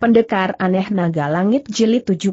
Pendekar aneh naga langit jilid 76.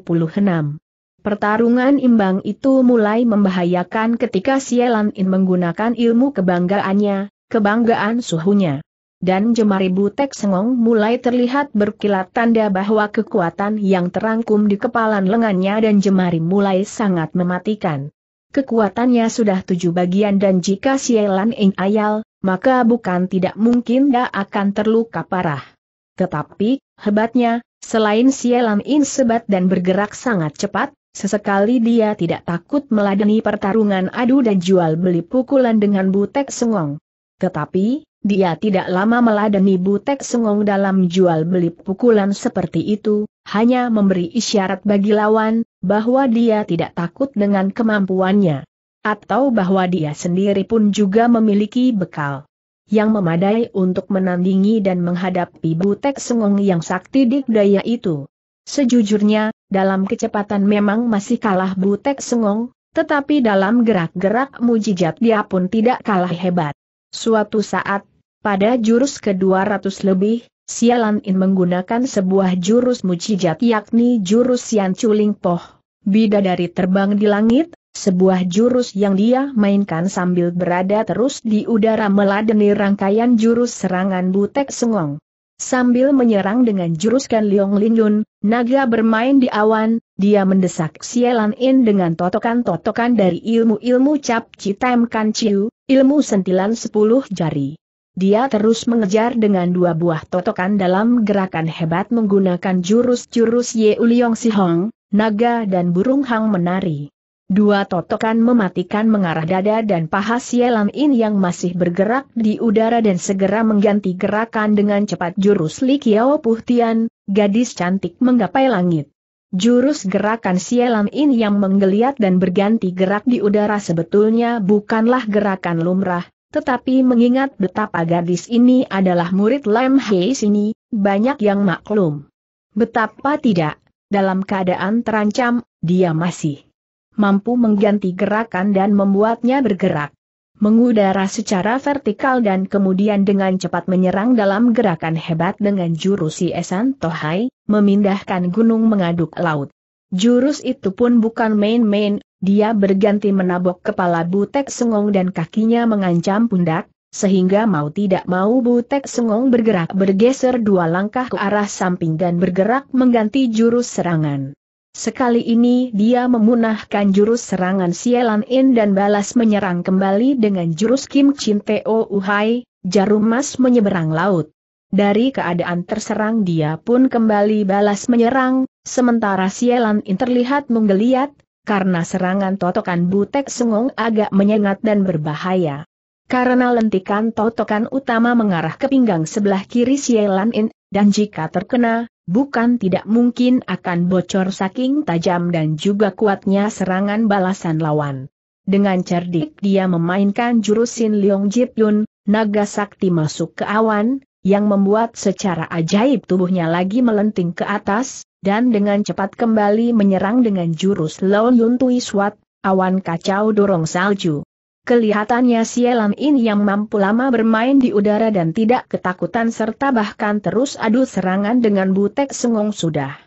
Pertarungan imbang itu mulai membahayakan ketika Sielan In menggunakan ilmu kebanggaannya, kebanggaan suhunya. Dan jemari butek sengong mulai terlihat berkilat tanda bahwa kekuatan yang terangkum di kepalan lengannya dan jemari mulai sangat mematikan. Kekuatannya sudah tujuh bagian dan jika Sielan In ayal, maka bukan tidak mungkin dia akan terluka parah. Tetapi Hebatnya, selain Sielam In sebat dan bergerak sangat cepat, sesekali dia tidak takut meladeni pertarungan adu dan jual beli pukulan dengan Butek Sengong. Tetapi, dia tidak lama meladeni Butek Sengong dalam jual beli pukulan seperti itu, hanya memberi isyarat bagi lawan, bahwa dia tidak takut dengan kemampuannya. Atau bahwa dia sendiri pun juga memiliki bekal yang memadai untuk menandingi dan menghadapi Butek Sengong yang sakti dikdaya itu. Sejujurnya, dalam kecepatan memang masih kalah Butek Sengong, tetapi dalam gerak-gerak mujijat dia pun tidak kalah hebat. Suatu saat, pada jurus ke-200 lebih, Sialan In menggunakan sebuah jurus mujijat yakni jurus Sian Chuling Poh. Bidadari terbang di langit, sebuah jurus yang dia mainkan sambil berada terus di udara meladeni rangkaian jurus serangan Butek Sengong. Sambil menyerang dengan jurus Kan Liong Yun, naga bermain di awan, dia mendesak Sielan In dengan totokan-totokan dari ilmu-ilmu cap Citem Kan Chiu, ilmu sentilan sepuluh jari. Dia terus mengejar dengan dua buah totokan dalam gerakan hebat menggunakan jurus-jurus Ye Uliong Sihong, naga dan burung hang menari. Dua totokan mematikan mengarah dada dan paha Sielam In yang masih bergerak di udara dan segera mengganti gerakan dengan cepat jurus Li Kiao Puhtian, gadis cantik menggapai langit. Jurus gerakan Sielam In yang menggeliat dan berganti gerak di udara sebetulnya bukanlah gerakan lumrah, tetapi mengingat betapa gadis ini adalah murid Lam Hei sini, banyak yang maklum. Betapa tidak, dalam keadaan terancam, dia masih mampu mengganti gerakan dan membuatnya bergerak. Mengudara secara vertikal dan kemudian dengan cepat menyerang dalam gerakan hebat dengan jurus esan Tohai, memindahkan gunung mengaduk laut. Jurus itu pun bukan main-main, dia berganti menabok kepala Butek Sengong dan kakinya mengancam pundak, sehingga mau tidak mau Butek Sengong bergerak bergeser dua langkah ke arah samping dan bergerak mengganti jurus serangan. Sekali ini dia memunahkan jurus serangan Sielan In dan balas menyerang kembali dengan jurus Kim Chin Teo Uhai, jarum emas menyeberang laut. Dari keadaan terserang dia pun kembali balas menyerang, sementara Sielan In terlihat menggeliat, karena serangan totokan Butek Sengong agak menyengat dan berbahaya. Karena lentikan totokan utama mengarah ke pinggang sebelah kiri Sielan In, dan jika terkena, bukan tidak mungkin akan bocor saking tajam dan juga kuatnya serangan balasan lawan. Dengan cerdik dia memainkan jurusin Leong Jip Yun, naga sakti masuk ke awan, yang membuat secara ajaib tubuhnya lagi melenting ke atas, dan dengan cepat kembali menyerang dengan jurus Leong Yun Tui Swat, awan kacau dorong salju. Kelihatannya Sielam In yang mampu lama bermain di udara dan tidak ketakutan serta bahkan terus adu serangan dengan butek sengong sudah.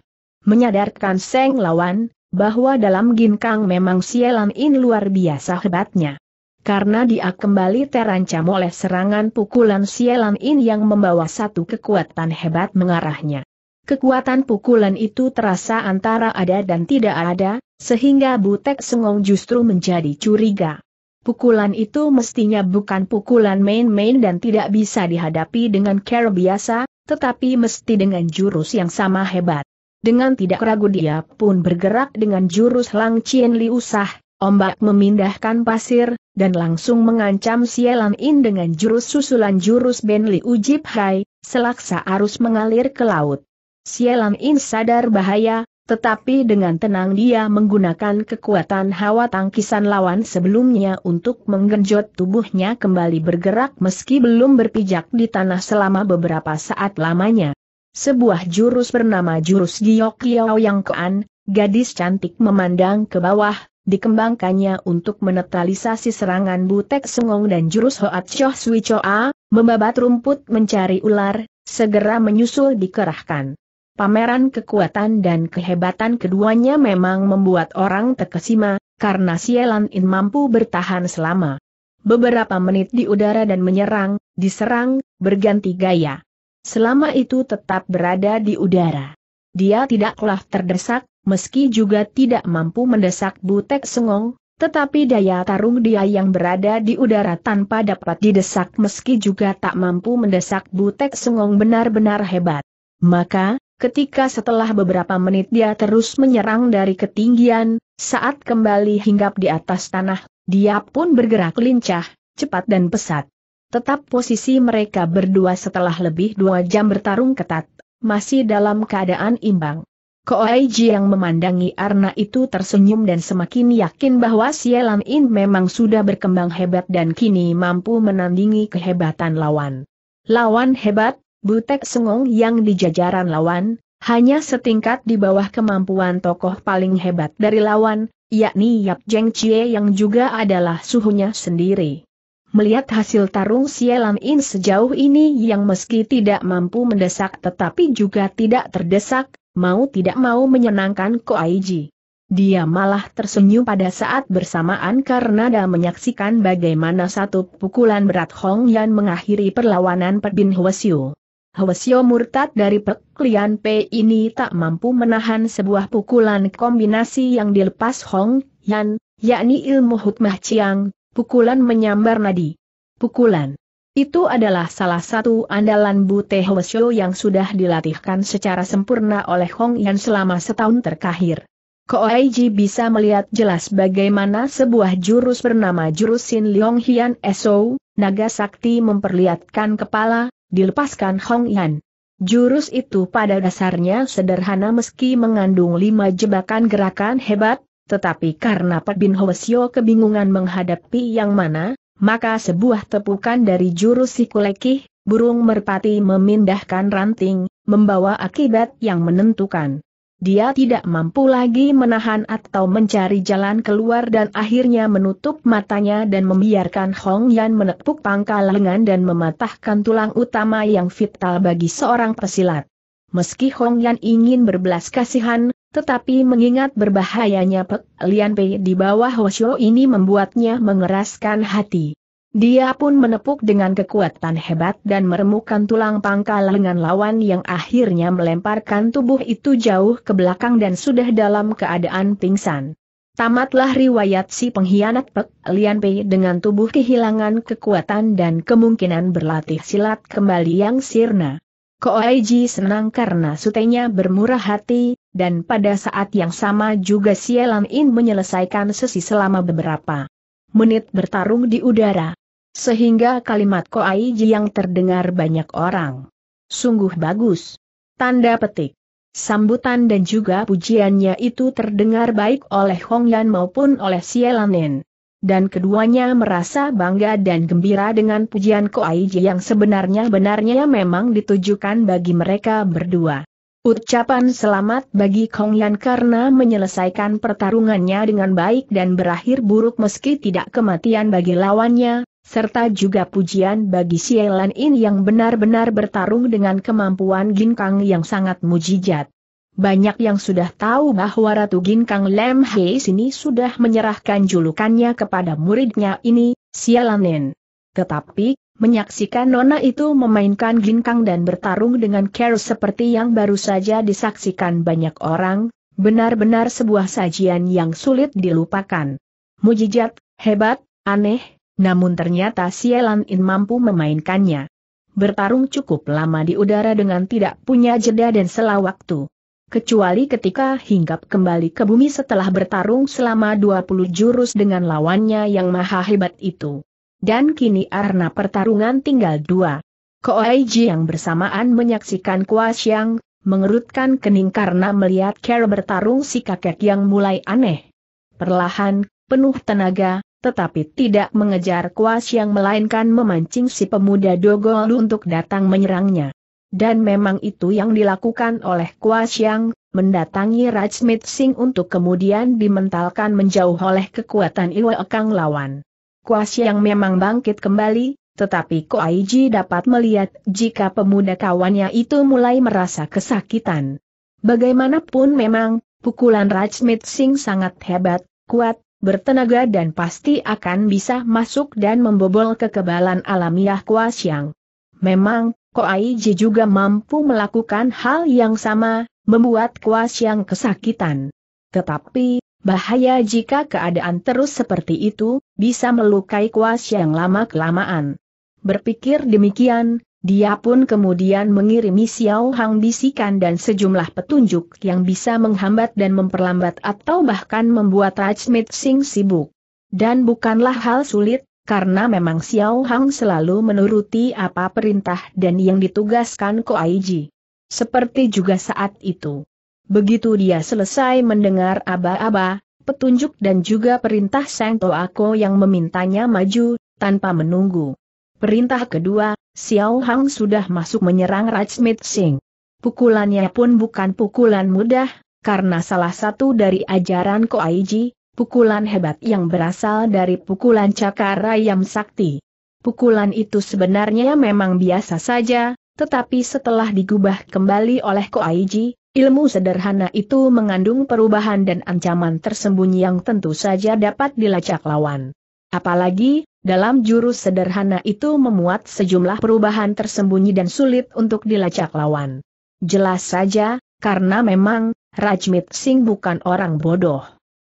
Menyadarkan Seng lawan, bahwa dalam ginkang memang Sielam In luar biasa hebatnya. Karena dia kembali terancam oleh serangan pukulan Sielam In yang membawa satu kekuatan hebat mengarahnya. Kekuatan pukulan itu terasa antara ada dan tidak ada, sehingga Butek Sengong justru menjadi curiga. Pukulan itu mestinya bukan pukulan main-main dan tidak bisa dihadapi dengan cara biasa, tetapi mesti dengan jurus yang sama hebat. Dengan tidak ragu dia pun bergerak dengan jurus Lang Chien Li Usah, ombak memindahkan pasir, dan langsung mengancam Sielan In dengan jurus susulan jurus Ben Li Ujib Hai, selaksa arus mengalir ke laut. Sielan In sadar bahaya, tetapi dengan tenang dia menggunakan kekuatan hawa tangkisan lawan sebelumnya untuk menggenjot tubuhnya kembali bergerak meski belum berpijak di tanah selama beberapa saat lamanya. Sebuah jurus bernama jurus Giok Yau Yang Kean, gadis cantik memandang ke bawah, dikembangkannya untuk menetralisasi serangan Butek Sengong dan jurus Hoat Choh Sui Choa, membabat rumput mencari ular, segera menyusul dikerahkan pameran kekuatan dan kehebatan keduanya memang membuat orang terkesima, karena Sielan In mampu bertahan selama beberapa menit di udara dan menyerang, diserang, berganti gaya. Selama itu tetap berada di udara. Dia tidaklah terdesak, meski juga tidak mampu mendesak Butek Sengong, tetapi daya tarung dia yang berada di udara tanpa dapat didesak meski juga tak mampu mendesak Butek Sengong benar-benar hebat. Maka, Ketika setelah beberapa menit dia terus menyerang dari ketinggian, saat kembali hinggap di atas tanah, dia pun bergerak lincah, cepat dan pesat. Tetap posisi mereka berdua setelah lebih dua jam bertarung ketat, masih dalam keadaan imbang. Koaiji yang memandangi Arna itu tersenyum dan semakin yakin bahwa Sielan In memang sudah berkembang hebat dan kini mampu menandingi kehebatan lawan. Lawan hebat, Butek Sengong yang di jajaran lawan, hanya setingkat di bawah kemampuan tokoh paling hebat dari lawan, yakni Yap Jeng Chie yang juga adalah suhunya sendiri. Melihat hasil tarung Sielam In sejauh ini yang meski tidak mampu mendesak tetapi juga tidak terdesak, mau tidak mau menyenangkan Ko Aiji. Dia malah tersenyum pada saat bersamaan karena dia menyaksikan bagaimana satu pukulan berat Hong Yan mengakhiri perlawanan Pebin Hwasyu. Hwasyo murtad dari peklian P ini tak mampu menahan sebuah pukulan kombinasi yang dilepas Hong Yan, yakni ilmu hukmah ciang, pukulan menyambar nadi. Pukulan. Itu adalah salah satu andalan Bute Hwasyo yang sudah dilatihkan secara sempurna oleh Hong Yan selama setahun terakhir. Koaiji bisa melihat jelas bagaimana sebuah jurus bernama jurusin Sin Leong Hian Esou, naga sakti memperlihatkan kepala, dilepaskan Hong Yan. Jurus itu pada dasarnya sederhana meski mengandung lima jebakan gerakan hebat, tetapi karena Pak Bin Hwasyo kebingungan menghadapi yang mana, maka sebuah tepukan dari jurus si kulekih, burung merpati memindahkan ranting, membawa akibat yang menentukan dia tidak mampu lagi menahan atau mencari jalan keluar dan akhirnya menutup matanya dan membiarkan Hong Yan menepuk pangkal lengan dan mematahkan tulang utama yang vital bagi seorang pesilat. Meski Hong Yan ingin berbelas kasihan, tetapi mengingat berbahayanya Pek Lian Pei di bawah Hoshio ini membuatnya mengeraskan hati. Dia pun menepuk dengan kekuatan hebat dan meremukkan tulang pangkal lengan lawan yang akhirnya melemparkan tubuh itu jauh ke belakang dan sudah dalam keadaan pingsan. Tamatlah riwayat si pengkhianat Pek Lian Pei dengan tubuh kehilangan kekuatan dan kemungkinan berlatih silat kembali yang sirna. Koaiji senang karena sutenya bermurah hati, dan pada saat yang sama juga Sielan In menyelesaikan sesi selama beberapa menit bertarung di udara. Sehingga kalimat Koai Ji yang terdengar banyak orang. Sungguh bagus. Tanda petik. Sambutan dan juga pujiannya itu terdengar baik oleh Hong Yan maupun oleh Sielanen. Dan keduanya merasa bangga dan gembira dengan pujian Koai Ji yang sebenarnya benarnya memang ditujukan bagi mereka berdua. Ucapan selamat bagi Kong Yan karena menyelesaikan pertarungannya dengan baik dan berakhir buruk meski tidak kematian bagi lawannya, serta juga pujian bagi Sielan In yang benar-benar bertarung dengan kemampuan Kang yang sangat mujijat. Banyak yang sudah tahu bahwa Ratu Kang Lem Hei sini sudah menyerahkan julukannya kepada muridnya ini, Sialanin. Tetapi, Menyaksikan Nona itu memainkan ginkang dan bertarung dengan care seperti yang baru saja disaksikan banyak orang, benar-benar sebuah sajian yang sulit dilupakan. Mujijat, hebat, aneh, namun ternyata Sielan In mampu memainkannya. Bertarung cukup lama di udara dengan tidak punya jeda dan sela waktu. Kecuali ketika hinggap kembali ke bumi setelah bertarung selama 20 jurus dengan lawannya yang maha hebat itu dan kini arna pertarungan tinggal dua. Koaiji yang bersamaan menyaksikan Kuasyang, mengerutkan kening karena melihat Carol bertarung si kakek yang mulai aneh. Perlahan, penuh tenaga, tetapi tidak mengejar Kuasyang melainkan memancing si pemuda Dogol untuk datang menyerangnya. Dan memang itu yang dilakukan oleh Kuasyang, mendatangi Rajmit Singh untuk kemudian dimentalkan menjauh oleh kekuatan Iwa Ekang lawan. Kuas yang memang bangkit kembali, tetapi Ko Koaiji dapat melihat jika pemuda kawannya itu mulai merasa kesakitan. Bagaimanapun memang, pukulan Rajmit Singh sangat hebat, kuat, bertenaga dan pasti akan bisa masuk dan membobol kekebalan alamiah Kuas yang. Memang, Ko Koaiji juga mampu melakukan hal yang sama, membuat Kuas yang kesakitan. Tetapi, Bahaya jika keadaan terus seperti itu, bisa melukai kuas yang lama-kelamaan. Berpikir demikian, dia pun kemudian mengirim Xiao Hang bisikan dan sejumlah petunjuk yang bisa menghambat dan memperlambat atau bahkan membuat Rajmit Singh sibuk. Dan bukanlah hal sulit, karena memang Xiao Hang selalu menuruti apa perintah dan yang ditugaskan Ko Aiji. Seperti juga saat itu. Begitu dia selesai mendengar aba-aba, petunjuk dan juga perintah Sang Toako yang memintanya maju, tanpa menunggu. Perintah kedua, Xiao Hang sudah masuk menyerang Rajmit Singh. Pukulannya pun bukan pukulan mudah, karena salah satu dari ajaran Koaiji, pukulan hebat yang berasal dari pukulan cakara yang sakti. Pukulan itu sebenarnya memang biasa saja, tetapi setelah digubah kembali oleh Koaiji, Ilmu sederhana itu mengandung perubahan dan ancaman tersembunyi yang tentu saja dapat dilacak lawan. Apalagi, dalam jurus sederhana itu memuat sejumlah perubahan tersembunyi dan sulit untuk dilacak lawan. Jelas saja, karena memang, Rajmit Singh bukan orang bodoh.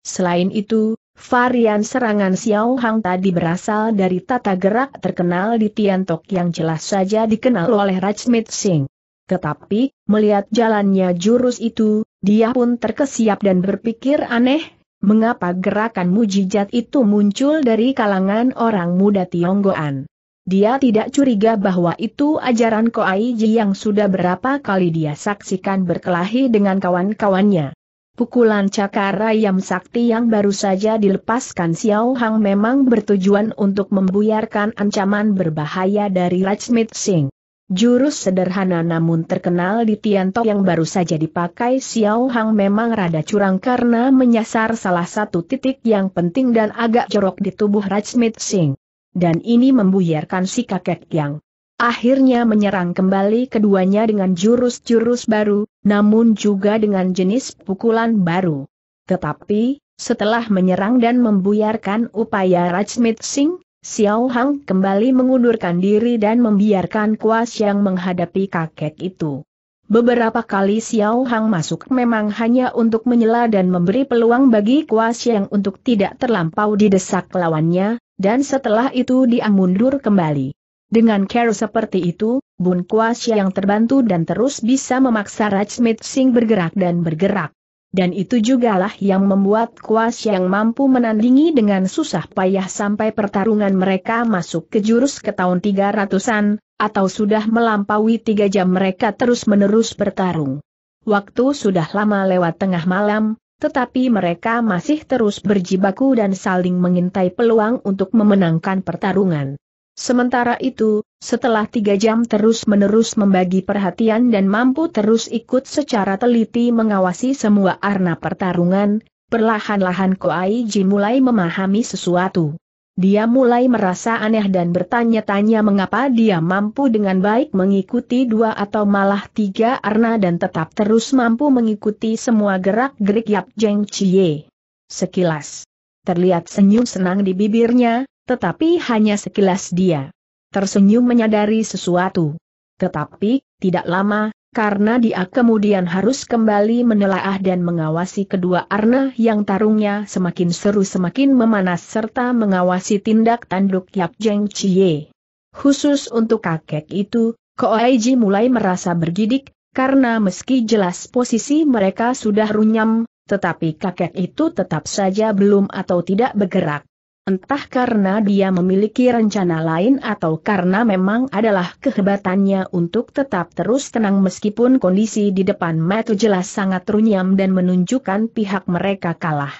Selain itu, Varian serangan Xiao Hang tadi berasal dari tata gerak terkenal di Tiantok yang jelas saja dikenal oleh Rajmit Singh. Tetapi, melihat jalannya jurus itu, dia pun terkesiap dan berpikir aneh, mengapa gerakan mujijat itu muncul dari kalangan orang muda Tionggoan. Dia tidak curiga bahwa itu ajaran Koaiji yang sudah berapa kali dia saksikan berkelahi dengan kawan-kawannya. Pukulan cakara yang Sakti yang baru saja dilepaskan Xiao Hang memang bertujuan untuk membuyarkan ancaman berbahaya dari Rajmit Singh. Jurus sederhana namun terkenal di Tianto yang baru saja dipakai Xiao Hang memang rada curang karena menyasar salah satu titik yang penting dan agak jorok di tubuh Rajmit Singh. Dan ini membuyarkan si kakek yang akhirnya menyerang kembali keduanya dengan jurus-jurus baru, namun juga dengan jenis pukulan baru. Tetapi, setelah menyerang dan membuyarkan upaya Rajmit Singh, Xiao Hang kembali mengundurkan diri dan membiarkan Kuas yang menghadapi kakek itu. Beberapa kali Xiao Hang masuk memang hanya untuk menyela dan memberi peluang bagi Kuas yang untuk tidak terlampau didesak lawannya, dan setelah itu dia mundur kembali. Dengan care seperti itu, Bun Kuas yang terbantu dan terus bisa memaksa Rajmit Singh bergerak dan bergerak dan itu jugalah yang membuat kuas yang mampu menandingi dengan susah payah sampai pertarungan mereka masuk ke jurus ke tahun 300-an, atau sudah melampaui tiga jam mereka terus-menerus bertarung. Waktu sudah lama lewat tengah malam, tetapi mereka masih terus berjibaku dan saling mengintai peluang untuk memenangkan pertarungan. Sementara itu, setelah tiga jam terus-menerus membagi perhatian dan mampu terus ikut secara teliti mengawasi semua arna pertarungan, perlahan-lahan Koai Ji mulai memahami sesuatu. Dia mulai merasa aneh dan bertanya-tanya mengapa dia mampu dengan baik mengikuti dua atau malah tiga arna dan tetap terus mampu mengikuti semua gerak-gerik Yap Jeng Chie. Sekilas. Terlihat senyum senang di bibirnya, tetapi hanya sekilas dia tersenyum menyadari sesuatu. Tetapi, tidak lama, karena dia kemudian harus kembali menelaah dan mengawasi kedua Arna yang tarungnya semakin seru semakin memanas serta mengawasi tindak tanduk Yap Jeng Chie. Khusus untuk kakek itu, Koaiji mulai merasa bergidik, karena meski jelas posisi mereka sudah runyam, tetapi kakek itu tetap saja belum atau tidak bergerak. Entah karena dia memiliki rencana lain atau karena memang adalah kehebatannya untuk tetap terus tenang meskipun kondisi di depan mata jelas sangat runyam dan menunjukkan pihak mereka kalah.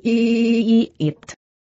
it.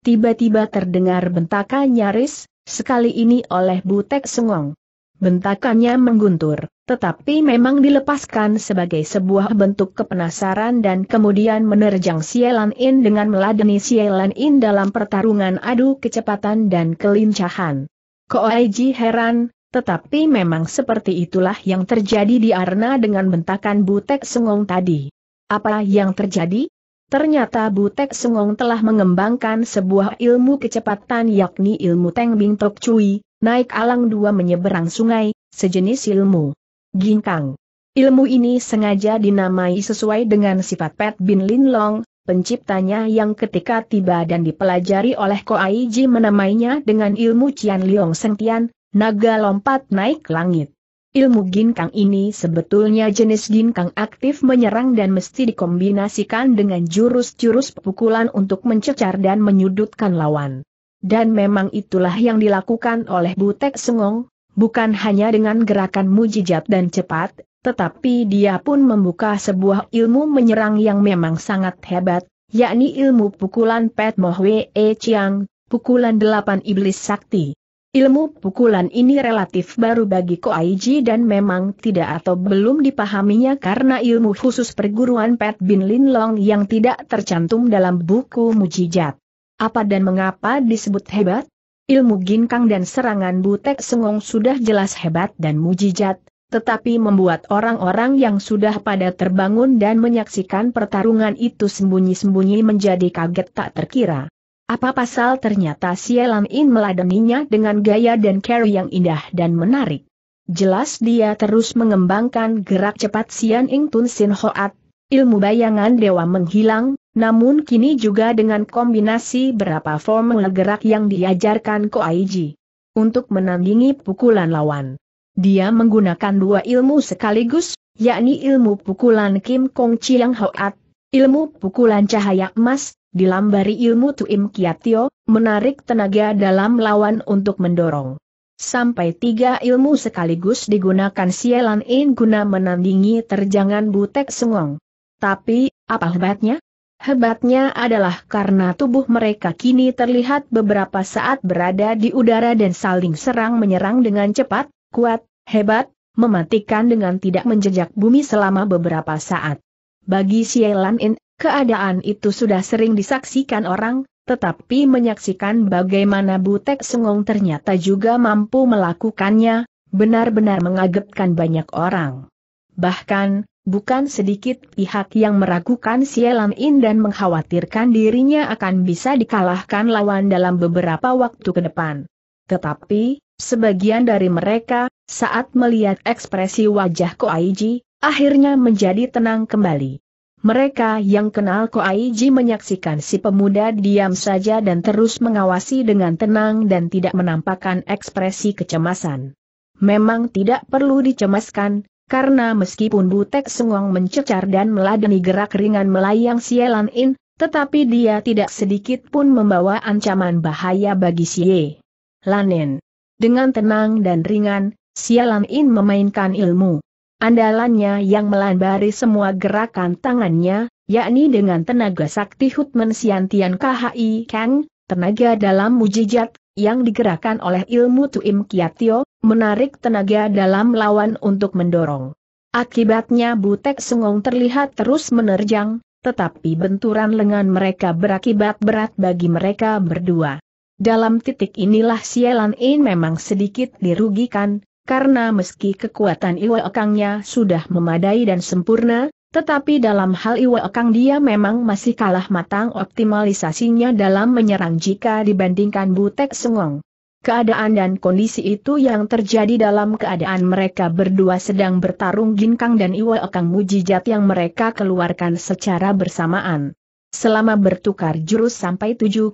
Tiba-tiba terdengar bentakan nyaris, sekali ini oleh Butek Sengong. Bentakannya mengguntur. Tetapi memang dilepaskan sebagai sebuah bentuk kepenasaran dan kemudian menerjang Sielan In dengan meladeni Sielan In dalam pertarungan adu kecepatan dan kelincahan. Koaiji heran, tetapi memang seperti itulah yang terjadi di Arna dengan bentakan Butek Sengong tadi. Apa yang terjadi? Ternyata Butek Sengong telah mengembangkan sebuah ilmu kecepatan yakni ilmu Teng Bing Tok Cui, naik alang dua menyeberang sungai, sejenis ilmu Ginkang. Ilmu ini sengaja dinamai sesuai dengan sifat Pat Bin Lin Long, penciptanya yang ketika tiba dan dipelajari oleh Ai Ji menamainya dengan ilmu Cian Liong Sentian, naga lompat naik langit. Ilmu ginkang ini sebetulnya jenis ginkang aktif menyerang dan mesti dikombinasikan dengan jurus-jurus pukulan untuk mencecar dan menyudutkan lawan. Dan memang itulah yang dilakukan oleh Butek Sengong, Bukan hanya dengan gerakan mujijat dan cepat, tetapi dia pun membuka sebuah ilmu menyerang yang memang sangat hebat, yakni ilmu pukulan Pet Mohwe E Chiang, pukulan delapan iblis sakti. Ilmu pukulan ini relatif baru bagi ko aiji dan memang tidak atau belum dipahaminya karena ilmu khusus perguruan Pet Bin Lin Long yang tidak tercantum dalam buku mujijat. Apa dan mengapa disebut hebat? Ilmu ginkang dan serangan butek sengong sudah jelas hebat dan mujijat, tetapi membuat orang-orang yang sudah pada terbangun dan menyaksikan pertarungan itu sembunyi-sembunyi menjadi kaget tak terkira. Apa pasal ternyata Sielam In meladeninya dengan gaya dan carry yang indah dan menarik. Jelas dia terus mengembangkan gerak cepat Sian Ing Tun Sin Hoat, ilmu bayangan dewa menghilang, namun kini juga dengan kombinasi berapa formula gerak yang diajarkan Ko Koaiji untuk menandingi pukulan lawan. Dia menggunakan dua ilmu sekaligus, yakni ilmu pukulan Kim Kong Chiang Hoat, ilmu pukulan cahaya emas, dilambari ilmu Tuim Kiatio, menarik tenaga dalam lawan untuk mendorong. Sampai tiga ilmu sekaligus digunakan Sielan In guna menandingi terjangan Butek Sengong. Tapi, apa hebatnya? Hebatnya adalah karena tubuh mereka kini terlihat beberapa saat berada di udara dan saling serang-menyerang dengan cepat, kuat, hebat, mematikan dengan tidak menjejak bumi selama beberapa saat. Bagi Sielan In, keadaan itu sudah sering disaksikan orang, tetapi menyaksikan bagaimana Butek Sengong ternyata juga mampu melakukannya, benar-benar mengagetkan banyak orang. Bahkan, Bukan sedikit pihak yang meragukan Sielam In dan mengkhawatirkan dirinya akan bisa dikalahkan lawan dalam beberapa waktu ke depan. Tetapi, sebagian dari mereka, saat melihat ekspresi wajah Ko Aiji, akhirnya menjadi tenang kembali. Mereka yang kenal Ko Aiji menyaksikan si pemuda diam saja dan terus mengawasi dengan tenang dan tidak menampakkan ekspresi kecemasan. Memang tidak perlu dicemaskan, karena meskipun Butek Sengong mencecar dan meladeni gerak ringan melayang Sielan In, tetapi dia tidak sedikit pun membawa ancaman bahaya bagi Sie. Lanin. Dengan tenang dan ringan, Sielan In memainkan ilmu. Andalannya yang melandari semua gerakan tangannya, yakni dengan tenaga sakti Hutman Siantian KHI Kang, tenaga dalam mujijat, yang digerakkan oleh ilmu Tuim Kiatio, menarik tenaga dalam lawan untuk mendorong. Akibatnya Butek Sengong terlihat terus menerjang, tetapi benturan lengan mereka berakibat berat bagi mereka berdua. Dalam titik inilah Sielan In memang sedikit dirugikan, karena meski kekuatan Iwa Okangnya sudah memadai dan sempurna, tetapi dalam hal Iwa Okang dia memang masih kalah matang optimalisasinya dalam menyerang jika dibandingkan Butek Sengong. Keadaan dan kondisi itu yang terjadi dalam keadaan mereka berdua sedang bertarung ginkang dan iwa ekang mujijat yang mereka keluarkan secara bersamaan. Selama bertukar jurus sampai 7,8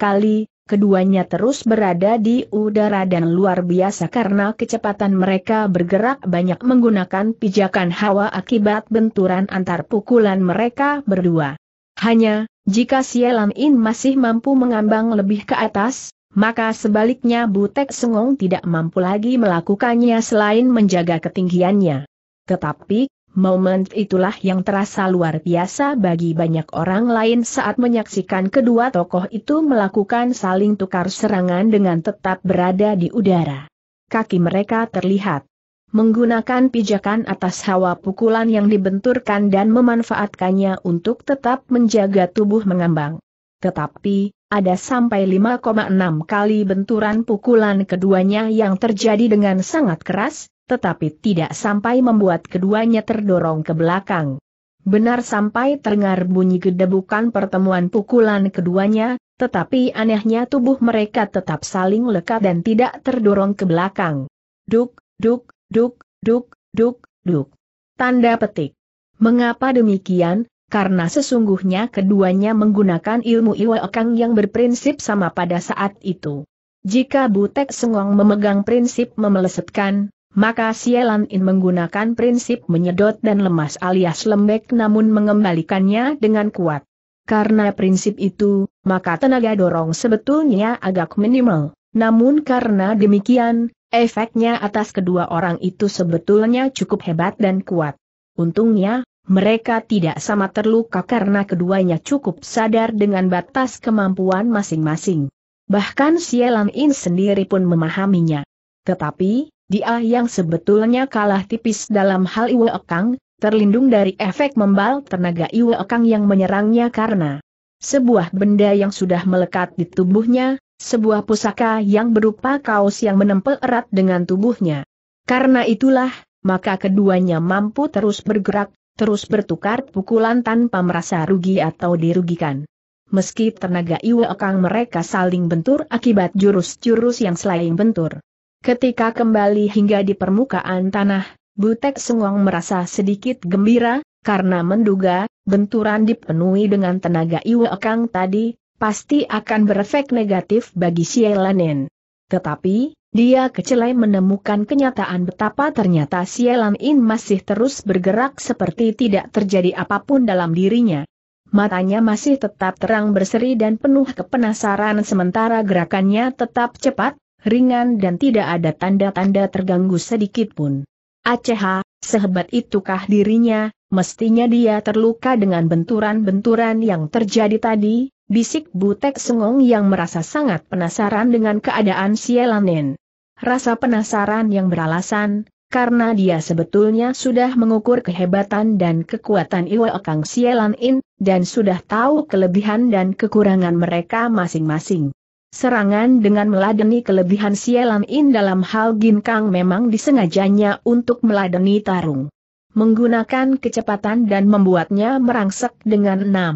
kali, keduanya terus berada di udara dan luar biasa karena kecepatan mereka bergerak banyak menggunakan pijakan hawa akibat benturan antar pukulan mereka berdua. Hanya, jika Sielan In masih mampu mengambang lebih ke atas, maka sebaliknya Butek Sengong tidak mampu lagi melakukannya selain menjaga ketinggiannya. Tetapi, momen itulah yang terasa luar biasa bagi banyak orang lain saat menyaksikan kedua tokoh itu melakukan saling tukar serangan dengan tetap berada di udara. Kaki mereka terlihat menggunakan pijakan atas hawa pukulan yang dibenturkan dan memanfaatkannya untuk tetap menjaga tubuh mengambang. Tetapi, ada sampai 5,6 kali benturan pukulan keduanya yang terjadi dengan sangat keras, tetapi tidak sampai membuat keduanya terdorong ke belakang. Benar sampai terdengar bunyi gedebukan pertemuan pukulan keduanya, tetapi anehnya tubuh mereka tetap saling lekat dan tidak terdorong ke belakang. Duk, duk, duk, duk, duk, duk. Tanda petik. Mengapa demikian, karena sesungguhnya keduanya menggunakan ilmu iwa Kang yang berprinsip sama pada saat itu. Jika Butek Sengong memegang prinsip memelesetkan, maka Sielan In menggunakan prinsip menyedot dan lemas alias lembek namun mengembalikannya dengan kuat. Karena prinsip itu, maka tenaga dorong sebetulnya agak minimal. Namun karena demikian, efeknya atas kedua orang itu sebetulnya cukup hebat dan kuat. Untungnya, mereka tidak sama terluka karena keduanya cukup sadar dengan batas kemampuan masing-masing. Bahkan Sielang In sendiri pun memahaminya. Tetapi, dia yang sebetulnya kalah tipis dalam hal Iwe Kang, terlindung dari efek membal tenaga Iwe Kang yang menyerangnya karena sebuah benda yang sudah melekat di tubuhnya, sebuah pusaka yang berupa kaos yang menempel erat dengan tubuhnya. Karena itulah, maka keduanya mampu terus bergerak, terus bertukar pukulan tanpa merasa rugi atau dirugikan. Meski tenaga Iwa Kang mereka saling bentur akibat jurus-jurus yang selain bentur. Ketika kembali hingga di permukaan tanah, Butek Sengong merasa sedikit gembira, karena menduga, benturan dipenuhi dengan tenaga Iwa Kang tadi, pasti akan berefek negatif bagi Sielanen. Tetapi, dia kecelai menemukan kenyataan betapa ternyata Sialan In masih terus bergerak seperti tidak terjadi apapun dalam dirinya. Matanya masih tetap terang berseri dan penuh kepenasaran sementara gerakannya tetap cepat, ringan dan tidak ada tanda-tanda terganggu sedikit pun. Aceh, sehebat itukah dirinya, mestinya dia terluka dengan benturan-benturan yang terjadi tadi, bisik Butek Sengong yang merasa sangat penasaran dengan keadaan Sielanen. Rasa penasaran yang beralasan, karena dia sebetulnya sudah mengukur kehebatan dan kekuatan Iwa Kang Sielan In, dan sudah tahu kelebihan dan kekurangan mereka masing-masing. Serangan dengan meladeni kelebihan Sielan In dalam hal Ginkang memang disengajanya untuk meladeni Tarung. Menggunakan kecepatan dan membuatnya merangsek dengan enam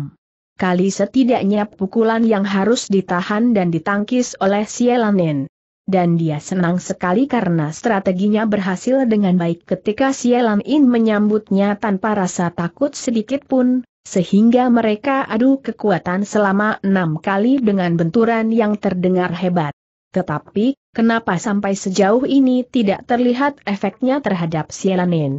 kali setidaknya pukulan yang harus ditahan dan ditangkis oleh Sielanin dan dia senang sekali karena strateginya berhasil dengan baik ketika Sialan In menyambutnya tanpa rasa takut sedikit pun, sehingga mereka adu kekuatan selama enam kali dengan benturan yang terdengar hebat. Tetapi, kenapa sampai sejauh ini tidak terlihat efeknya terhadap Sialan Sielanin?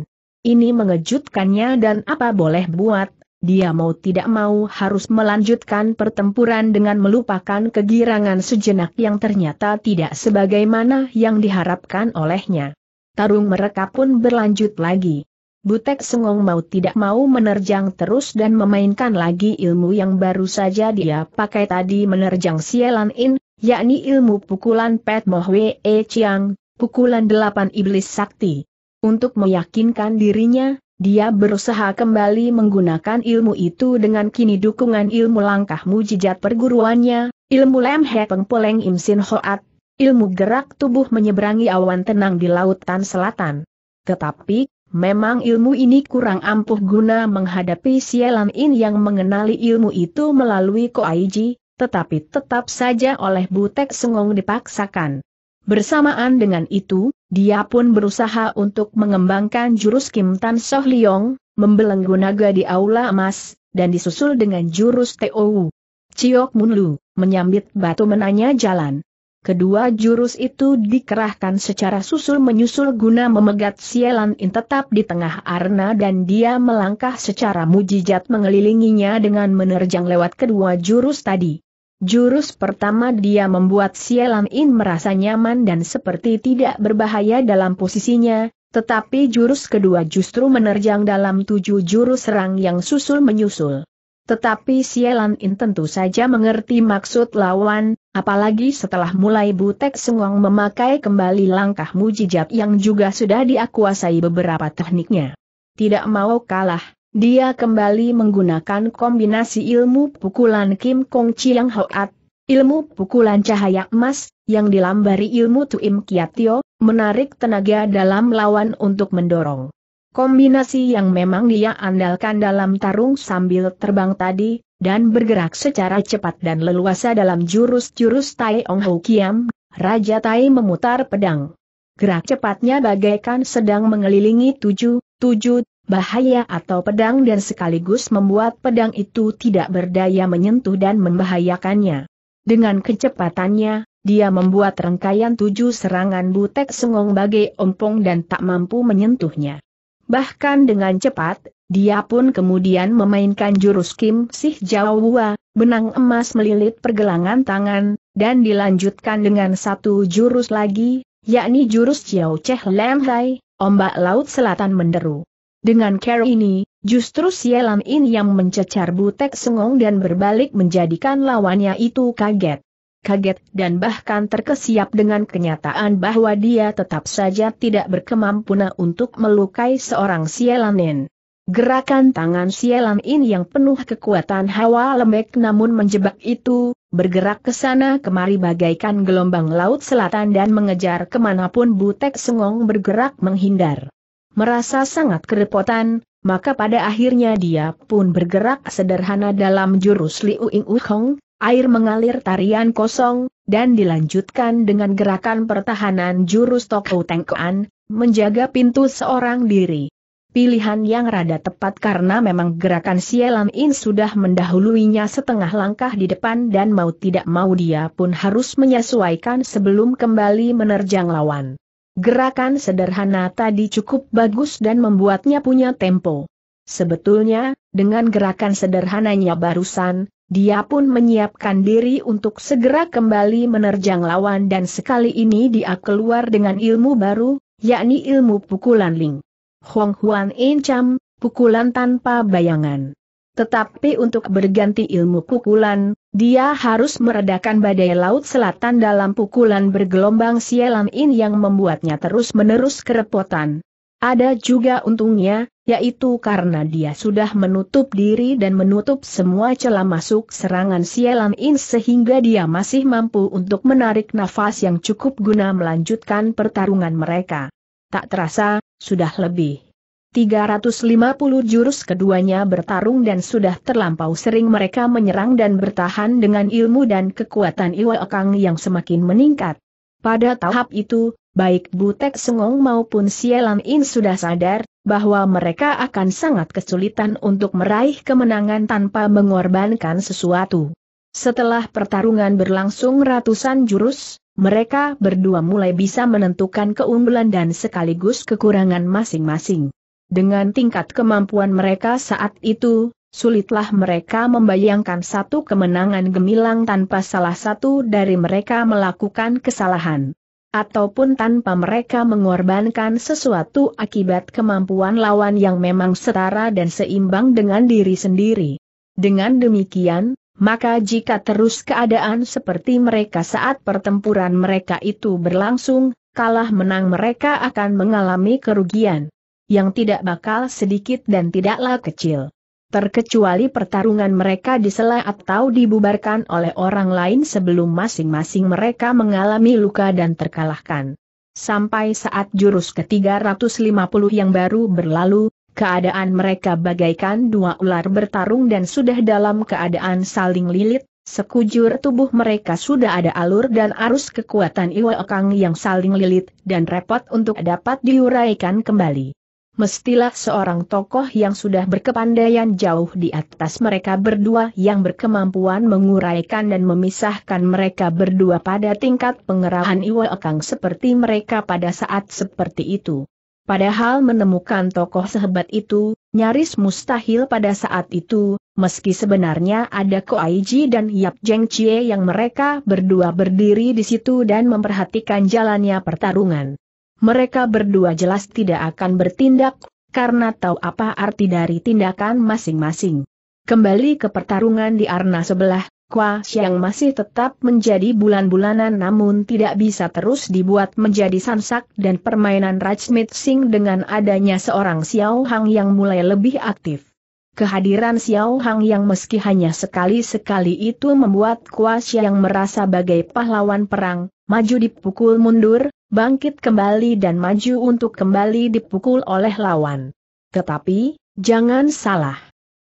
Ini mengejutkannya dan apa boleh buat, dia mau tidak mau harus melanjutkan pertempuran dengan melupakan kegirangan sejenak yang ternyata tidak sebagaimana yang diharapkan olehnya. Tarung mereka pun berlanjut lagi. Butek Sengong mau tidak mau menerjang terus dan memainkan lagi ilmu yang baru saja dia pakai tadi menerjang Sielan In, yakni ilmu pukulan Pet Mohwe E Chiang, pukulan delapan iblis sakti. Untuk meyakinkan dirinya, dia berusaha kembali menggunakan ilmu itu dengan kini dukungan ilmu langkah mujizat perguruannya, ilmu lemhe pengpoleng imsin hoat, ilmu gerak tubuh menyeberangi awan tenang di lautan selatan. Tetapi, memang ilmu ini kurang ampuh guna menghadapi sialan In yang mengenali ilmu itu melalui Koaiji, tetapi tetap saja oleh Butek Sengong dipaksakan. Bersamaan dengan itu, dia pun berusaha untuk mengembangkan jurus Kim Tan Soh Liong, membelenggu naga di aula emas, dan disusul dengan jurus TOU. Ciok Lu menyambit batu menanya jalan. Kedua jurus itu dikerahkan secara susul-menyusul guna memegat Sielan In tetap di tengah arna dan dia melangkah secara mujizat mengelilinginya dengan menerjang lewat kedua jurus tadi. Jurus pertama dia membuat Sialan In merasa nyaman dan seperti tidak berbahaya dalam posisinya, tetapi jurus kedua justru menerjang dalam tujuh jurus serang yang susul-menyusul. Tetapi Sielan In tentu saja mengerti maksud lawan, apalagi setelah mulai Butek Sengong memakai kembali langkah mujijat yang juga sudah diakuasai beberapa tekniknya. Tidak mau kalah, dia kembali menggunakan kombinasi ilmu pukulan Kim Kong Chiang Hoat, ilmu pukulan cahaya emas, yang dilambari ilmu Tuim Kiatio, menarik tenaga dalam lawan untuk mendorong. Kombinasi yang memang dia andalkan dalam tarung sambil terbang tadi, dan bergerak secara cepat dan leluasa dalam jurus-jurus Tai Ong Ho Kiam, Raja Tai memutar pedang. Gerak cepatnya bagaikan sedang mengelilingi tujuh, tujuh bahaya atau pedang dan sekaligus membuat pedang itu tidak berdaya menyentuh dan membahayakannya. Dengan kecepatannya, dia membuat rangkaian tujuh serangan butek sengong bagai ompong dan tak mampu menyentuhnya. Bahkan dengan cepat, dia pun kemudian memainkan jurus Kim Sih Jawa, benang emas melilit pergelangan tangan, dan dilanjutkan dengan satu jurus lagi, yakni jurus Jiao Cheh Lam Hai, ombak laut selatan menderu. Dengan cara ini, justru Sialan In yang mencecar Butek Sengong dan berbalik menjadikan lawannya itu kaget. Kaget dan bahkan terkesiap dengan kenyataan bahwa dia tetap saja tidak berkemampuan untuk melukai seorang Sialan In. Gerakan tangan Sialan In yang penuh kekuatan hawa lembek namun menjebak itu, bergerak ke sana kemari bagaikan gelombang laut selatan dan mengejar kemanapun Butek Sengong bergerak menghindar merasa sangat kerepotan, maka pada akhirnya dia pun bergerak sederhana dalam jurus Liu Ying Uhong, air mengalir tarian kosong, dan dilanjutkan dengan gerakan pertahanan jurus Toko Tengkoan, menjaga pintu seorang diri. Pilihan yang rada tepat karena memang gerakan Sielan In sudah mendahuluinya setengah langkah di depan dan mau tidak mau dia pun harus menyesuaikan sebelum kembali menerjang lawan. Gerakan sederhana tadi cukup bagus dan membuatnya punya tempo. Sebetulnya, dengan gerakan sederhananya barusan, dia pun menyiapkan diri untuk segera kembali menerjang lawan dan sekali ini dia keluar dengan ilmu baru, yakni ilmu pukulan Ling. Hong Huan Encam, pukulan tanpa bayangan. Tetapi untuk berganti ilmu pukulan, dia harus meredakan badai laut selatan dalam pukulan bergelombang sialan in yang membuatnya terus-menerus kerepotan. Ada juga untungnya, yaitu karena dia sudah menutup diri dan menutup semua celah masuk serangan sialan in sehingga dia masih mampu untuk menarik nafas yang cukup guna melanjutkan pertarungan mereka. Tak terasa, sudah lebih 350 jurus keduanya bertarung dan sudah terlampau sering mereka menyerang dan bertahan dengan ilmu dan kekuatan Iwa Okang yang semakin meningkat. Pada tahap itu, baik Butek Sengong maupun Sielan In sudah sadar, bahwa mereka akan sangat kesulitan untuk meraih kemenangan tanpa mengorbankan sesuatu. Setelah pertarungan berlangsung ratusan jurus, mereka berdua mulai bisa menentukan keunggulan dan sekaligus kekurangan masing-masing. Dengan tingkat kemampuan mereka saat itu, sulitlah mereka membayangkan satu kemenangan gemilang tanpa salah satu dari mereka melakukan kesalahan. Ataupun tanpa mereka mengorbankan sesuatu akibat kemampuan lawan yang memang setara dan seimbang dengan diri sendiri. Dengan demikian, maka jika terus keadaan seperti mereka saat pertempuran mereka itu berlangsung, kalah menang mereka akan mengalami kerugian yang tidak bakal sedikit dan tidaklah kecil. Terkecuali pertarungan mereka disela atau dibubarkan oleh orang lain sebelum masing-masing mereka mengalami luka dan terkalahkan. Sampai saat jurus ke-350 yang baru berlalu, keadaan mereka bagaikan dua ular bertarung dan sudah dalam keadaan saling lilit, sekujur tubuh mereka sudah ada alur dan arus kekuatan Iwa Okang yang saling lilit dan repot untuk dapat diuraikan kembali mestilah seorang tokoh yang sudah berkepandaian jauh di atas mereka berdua yang berkemampuan menguraikan dan memisahkan mereka berdua pada tingkat pengerahan Iwa Akang seperti mereka pada saat seperti itu. Padahal menemukan tokoh sehebat itu, nyaris mustahil pada saat itu, meski sebenarnya ada Ko Aiji dan Yap Jeng Chie yang mereka berdua berdiri di situ dan memperhatikan jalannya pertarungan mereka berdua jelas tidak akan bertindak, karena tahu apa arti dari tindakan masing-masing. Kembali ke pertarungan di arena sebelah, Kwa Siang masih tetap menjadi bulan-bulanan namun tidak bisa terus dibuat menjadi sansak dan permainan Rajmit Singh dengan adanya seorang Xiao Hang yang mulai lebih aktif. Kehadiran Xiao Hang yang meski hanya sekali-sekali itu membuat Kwa Siang merasa bagai pahlawan perang, maju dipukul mundur, bangkit kembali dan maju untuk kembali dipukul oleh lawan. Tetapi, jangan salah.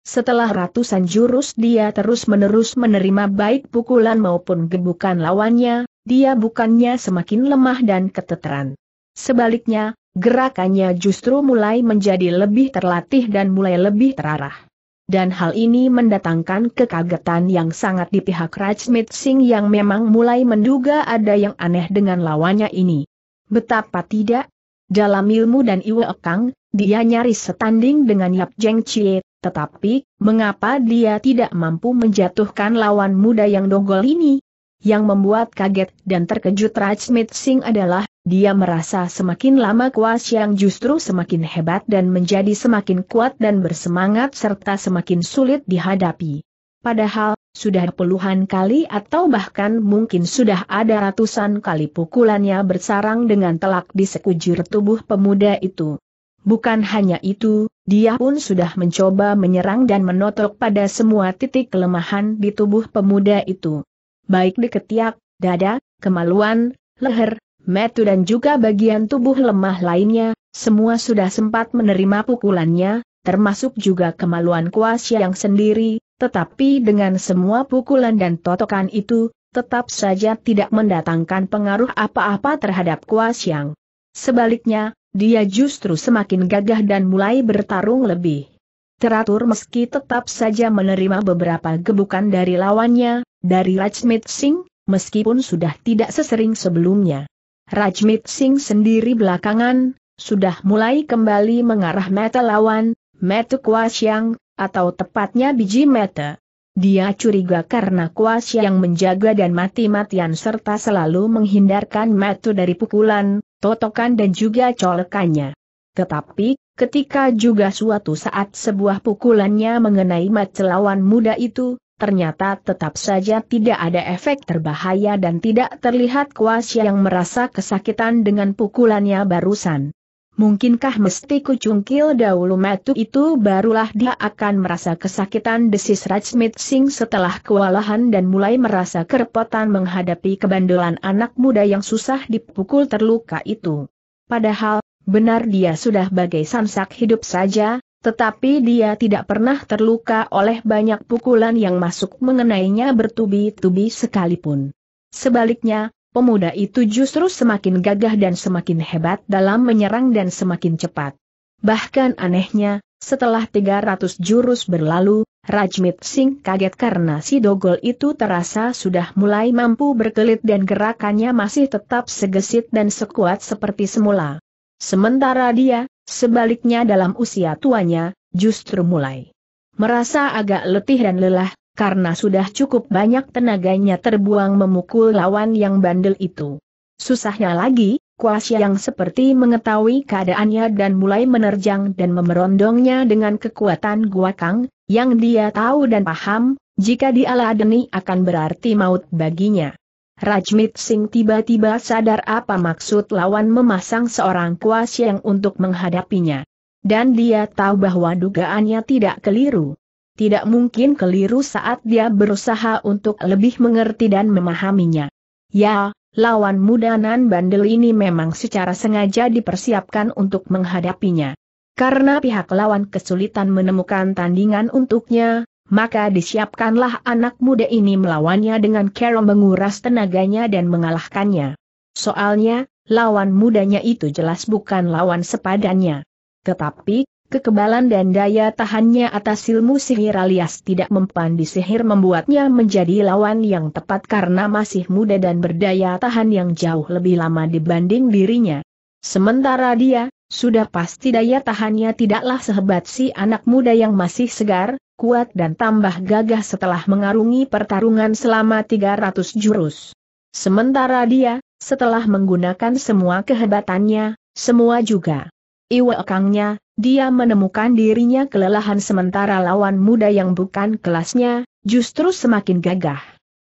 Setelah ratusan jurus dia terus-menerus menerima baik pukulan maupun gebukan lawannya, dia bukannya semakin lemah dan keteteran. Sebaliknya, gerakannya justru mulai menjadi lebih terlatih dan mulai lebih terarah. Dan hal ini mendatangkan kekagetan yang sangat di pihak Rajmit Singh yang memang mulai menduga ada yang aneh dengan lawannya ini. Betapa tidak? Dalam ilmu dan Iwe ekang, dia nyaris setanding dengan Yap Jeng Chie, tetapi, mengapa dia tidak mampu menjatuhkan lawan muda yang donggol ini? Yang membuat kaget dan terkejut Raj Smith Singh adalah, dia merasa semakin lama kuas yang justru semakin hebat dan menjadi semakin kuat dan bersemangat serta semakin sulit dihadapi. Padahal, sudah puluhan kali atau bahkan mungkin sudah ada ratusan kali pukulannya bersarang dengan telak di sekujur tubuh pemuda itu. Bukan hanya itu, dia pun sudah mencoba menyerang dan menotok pada semua titik kelemahan di tubuh pemuda itu. Baik di ketiak, dada, kemaluan, leher, metu dan juga bagian tubuh lemah lainnya, semua sudah sempat menerima pukulannya, termasuk juga kemaluan kuasya yang sendiri, tetapi dengan semua pukulan dan totokan itu, tetap saja tidak mendatangkan pengaruh apa-apa terhadap Kuas Yang. Sebaliknya, dia justru semakin gagah dan mulai bertarung lebih teratur meski tetap saja menerima beberapa gebukan dari lawannya, dari Rajmit Singh, meskipun sudah tidak sesering sebelumnya. Rajmit Singh sendiri belakangan, sudah mulai kembali mengarah mata lawan, mata yang, atau tepatnya biji mata. Dia curiga karena kuas yang menjaga dan mati-matian serta selalu menghindarkan metu dari pukulan, totokan dan juga colekannya. Tetapi, ketika juga suatu saat sebuah pukulannya mengenai mat celawan muda itu, ternyata tetap saja tidak ada efek terbahaya dan tidak terlihat kuas yang merasa kesakitan dengan pukulannya barusan. Mungkinkah mesti kucungkil dahulu metu itu barulah dia akan merasa kesakitan desis Rajmit Singh setelah kewalahan dan mulai merasa kerepotan menghadapi kebandelan anak muda yang susah dipukul terluka itu. Padahal, benar dia sudah bagai samsak hidup saja, tetapi dia tidak pernah terluka oleh banyak pukulan yang masuk mengenainya bertubi-tubi sekalipun. Sebaliknya, pemuda itu justru semakin gagah dan semakin hebat dalam menyerang dan semakin cepat. Bahkan anehnya, setelah 300 jurus berlalu, Rajmit Singh kaget karena si dogol itu terasa sudah mulai mampu berkelit dan gerakannya masih tetap segesit dan sekuat seperti semula. Sementara dia, sebaliknya dalam usia tuanya, justru mulai merasa agak letih dan lelah, karena sudah cukup banyak tenaganya terbuang memukul lawan yang bandel itu. Susahnya lagi, Kuasya yang seperti mengetahui keadaannya dan mulai menerjang dan memerondongnya dengan kekuatan gua kang, yang dia tahu dan paham, jika dialadeni akan berarti maut baginya. Rajmit Singh tiba-tiba sadar apa maksud lawan memasang seorang kuasi yang untuk menghadapinya. Dan dia tahu bahwa dugaannya tidak keliru tidak mungkin keliru saat dia berusaha untuk lebih mengerti dan memahaminya. Ya, lawan muda bandel ini memang secara sengaja dipersiapkan untuk menghadapinya. Karena pihak lawan kesulitan menemukan tandingan untuknya, maka disiapkanlah anak muda ini melawannya dengan kerom menguras tenaganya dan mengalahkannya. Soalnya, lawan mudanya itu jelas bukan lawan sepadannya. Tetapi, Kekebalan dan daya tahannya atas ilmu sihir alias tidak mempan di sihir membuatnya menjadi lawan yang tepat karena masih muda dan berdaya tahan yang jauh lebih lama dibanding dirinya. Sementara dia, sudah pasti daya tahannya tidaklah sehebat si anak muda yang masih segar, kuat dan tambah gagah setelah mengarungi pertarungan selama 300 jurus. Sementara dia, setelah menggunakan semua kehebatannya, semua juga Iwekangnya, dia menemukan dirinya kelelahan sementara lawan muda yang bukan kelasnya, justru semakin gagah.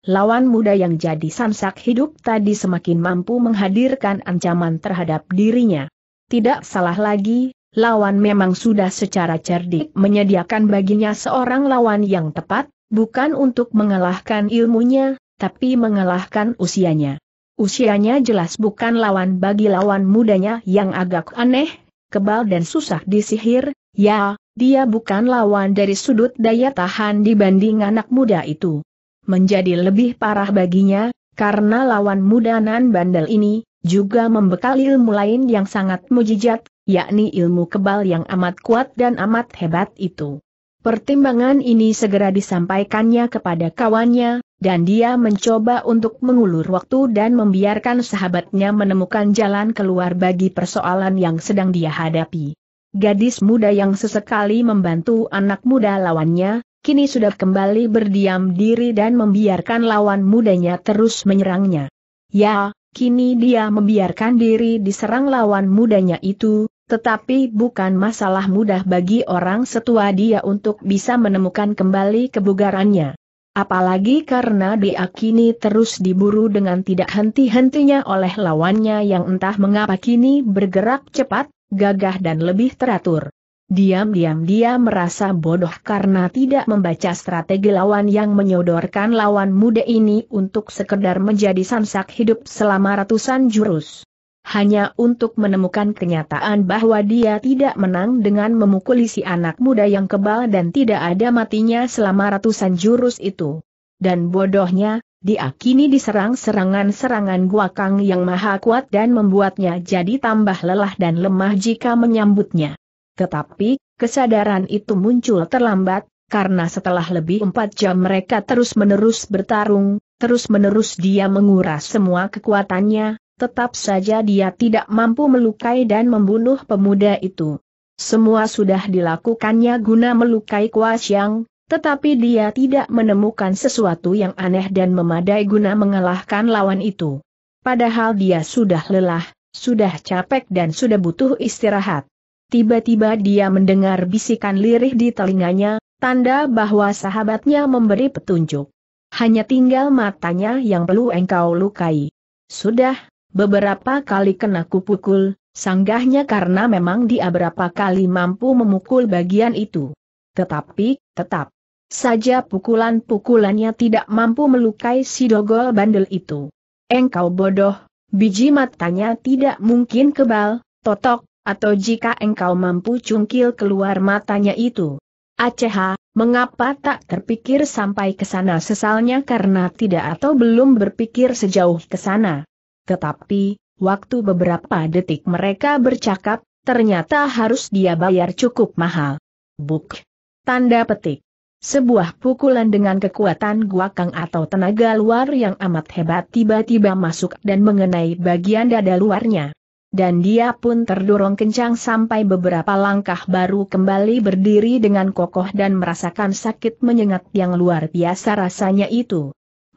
Lawan muda yang jadi samsak hidup tadi semakin mampu menghadirkan ancaman terhadap dirinya. Tidak salah lagi, lawan memang sudah secara cerdik menyediakan baginya seorang lawan yang tepat, bukan untuk mengalahkan ilmunya, tapi mengalahkan usianya. Usianya jelas bukan lawan bagi lawan mudanya yang agak aneh, kebal dan susah disihir, ya, dia bukan lawan dari sudut daya tahan dibanding anak muda itu. Menjadi lebih parah baginya, karena lawan muda nan bandel ini, juga membekali ilmu lain yang sangat mujijat, yakni ilmu kebal yang amat kuat dan amat hebat itu. Pertimbangan ini segera disampaikannya kepada kawannya, dan dia mencoba untuk mengulur waktu dan membiarkan sahabatnya menemukan jalan keluar bagi persoalan yang sedang dia hadapi. Gadis muda yang sesekali membantu anak muda lawannya, kini sudah kembali berdiam diri dan membiarkan lawan mudanya terus menyerangnya. Ya, kini dia membiarkan diri diserang lawan mudanya itu, tetapi bukan masalah mudah bagi orang setua dia untuk bisa menemukan kembali kebugarannya. Apalagi karena dia kini terus diburu dengan tidak henti-hentinya oleh lawannya yang entah mengapa kini bergerak cepat, gagah dan lebih teratur. Diam-diam dia merasa bodoh karena tidak membaca strategi lawan yang menyodorkan lawan muda ini untuk sekedar menjadi sansak hidup selama ratusan jurus hanya untuk menemukan kenyataan bahwa dia tidak menang dengan memukuli si anak muda yang kebal dan tidak ada matinya selama ratusan jurus itu. Dan bodohnya, diakini diserang serangan-serangan gua kang yang maha kuat dan membuatnya jadi tambah lelah dan lemah jika menyambutnya. Tetapi, kesadaran itu muncul terlambat, karena setelah lebih empat jam mereka terus-menerus bertarung, terus-menerus dia menguras semua kekuatannya, tetap saja dia tidak mampu melukai dan membunuh pemuda itu. Semua sudah dilakukannya guna melukai Kuasyang, tetapi dia tidak menemukan sesuatu yang aneh dan memadai guna mengalahkan lawan itu. Padahal dia sudah lelah, sudah capek dan sudah butuh istirahat. Tiba-tiba dia mendengar bisikan lirih di telinganya, tanda bahwa sahabatnya memberi petunjuk. Hanya tinggal matanya yang perlu engkau lukai. Sudah, Beberapa kali kena kupukul, sanggahnya karena memang dia berapa kali mampu memukul bagian itu. Tetapi, tetap saja pukulan-pukulannya tidak mampu melukai si dogol bandel itu. Engkau bodoh, biji matanya tidak mungkin kebal, totok, atau jika engkau mampu cungkil keluar matanya itu. Aceh, mengapa tak terpikir sampai ke sana sesalnya karena tidak atau belum berpikir sejauh ke sana. Tetapi, waktu beberapa detik mereka bercakap, ternyata harus dia bayar cukup mahal. Buk. Tanda petik. Sebuah pukulan dengan kekuatan guakang atau tenaga luar yang amat hebat tiba-tiba masuk dan mengenai bagian dada luarnya. Dan dia pun terdorong kencang sampai beberapa langkah baru kembali berdiri dengan kokoh dan merasakan sakit menyengat yang luar biasa rasanya itu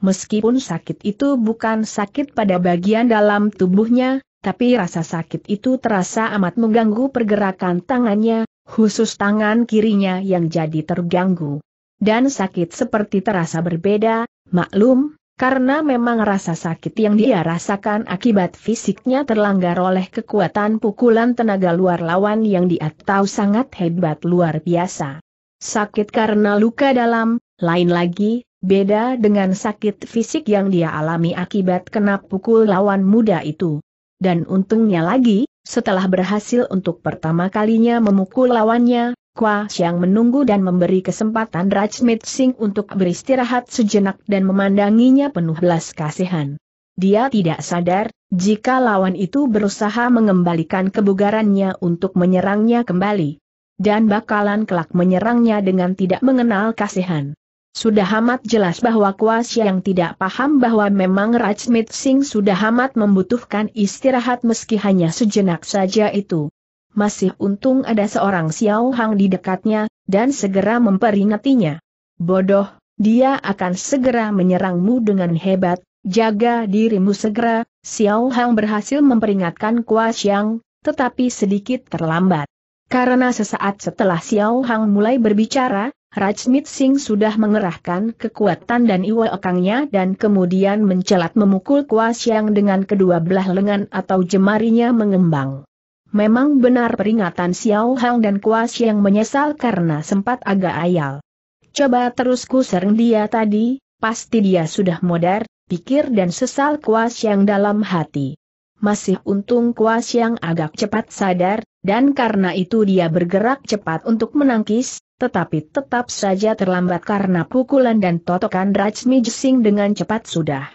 meskipun sakit itu bukan sakit pada bagian dalam tubuhnya, tapi rasa sakit itu terasa amat mengganggu pergerakan tangannya, khusus tangan kirinya yang jadi terganggu. Dan sakit seperti terasa berbeda, maklum, karena memang rasa sakit yang dia rasakan akibat fisiknya terlanggar oleh kekuatan pukulan tenaga luar lawan yang dia tahu sangat hebat luar biasa. Sakit karena luka dalam, lain lagi, Beda dengan sakit fisik yang dia alami akibat kena pukul lawan muda itu. Dan untungnya lagi, setelah berhasil untuk pertama kalinya memukul lawannya, Kwa siang menunggu dan memberi kesempatan Rajmit Singh untuk beristirahat sejenak dan memandanginya penuh belas kasihan. Dia tidak sadar, jika lawan itu berusaha mengembalikan kebugarannya untuk menyerangnya kembali. Dan bakalan kelak menyerangnya dengan tidak mengenal kasihan. Sudah amat jelas bahwa kuas yang tidak paham bahwa memang Rajmit Singh sudah amat membutuhkan istirahat meski hanya sejenak saja itu. Masih untung ada seorang Xiao Hang di dekatnya, dan segera memperingatinya. Bodoh, dia akan segera menyerangmu dengan hebat, jaga dirimu segera, Xiao Hang berhasil memperingatkan kuas yang, tetapi sedikit terlambat. Karena sesaat setelah Xiao Hang mulai berbicara, Rajmit Singh sudah mengerahkan kekuatan dan iwa ekangnya dan kemudian mencelat memukul kuas yang dengan kedua belah lengan atau jemarinya mengembang. Memang benar peringatan Xiao Hang dan kuas yang menyesal karena sempat agak ayal. Coba terus sering dia tadi, pasti dia sudah modar, pikir dan sesal kuas yang dalam hati. Masih untung kuas yang agak cepat sadar, dan karena itu dia bergerak cepat untuk menangkis, tetapi tetap saja terlambat karena pukulan dan totokan Rajmi Jising dengan cepat sudah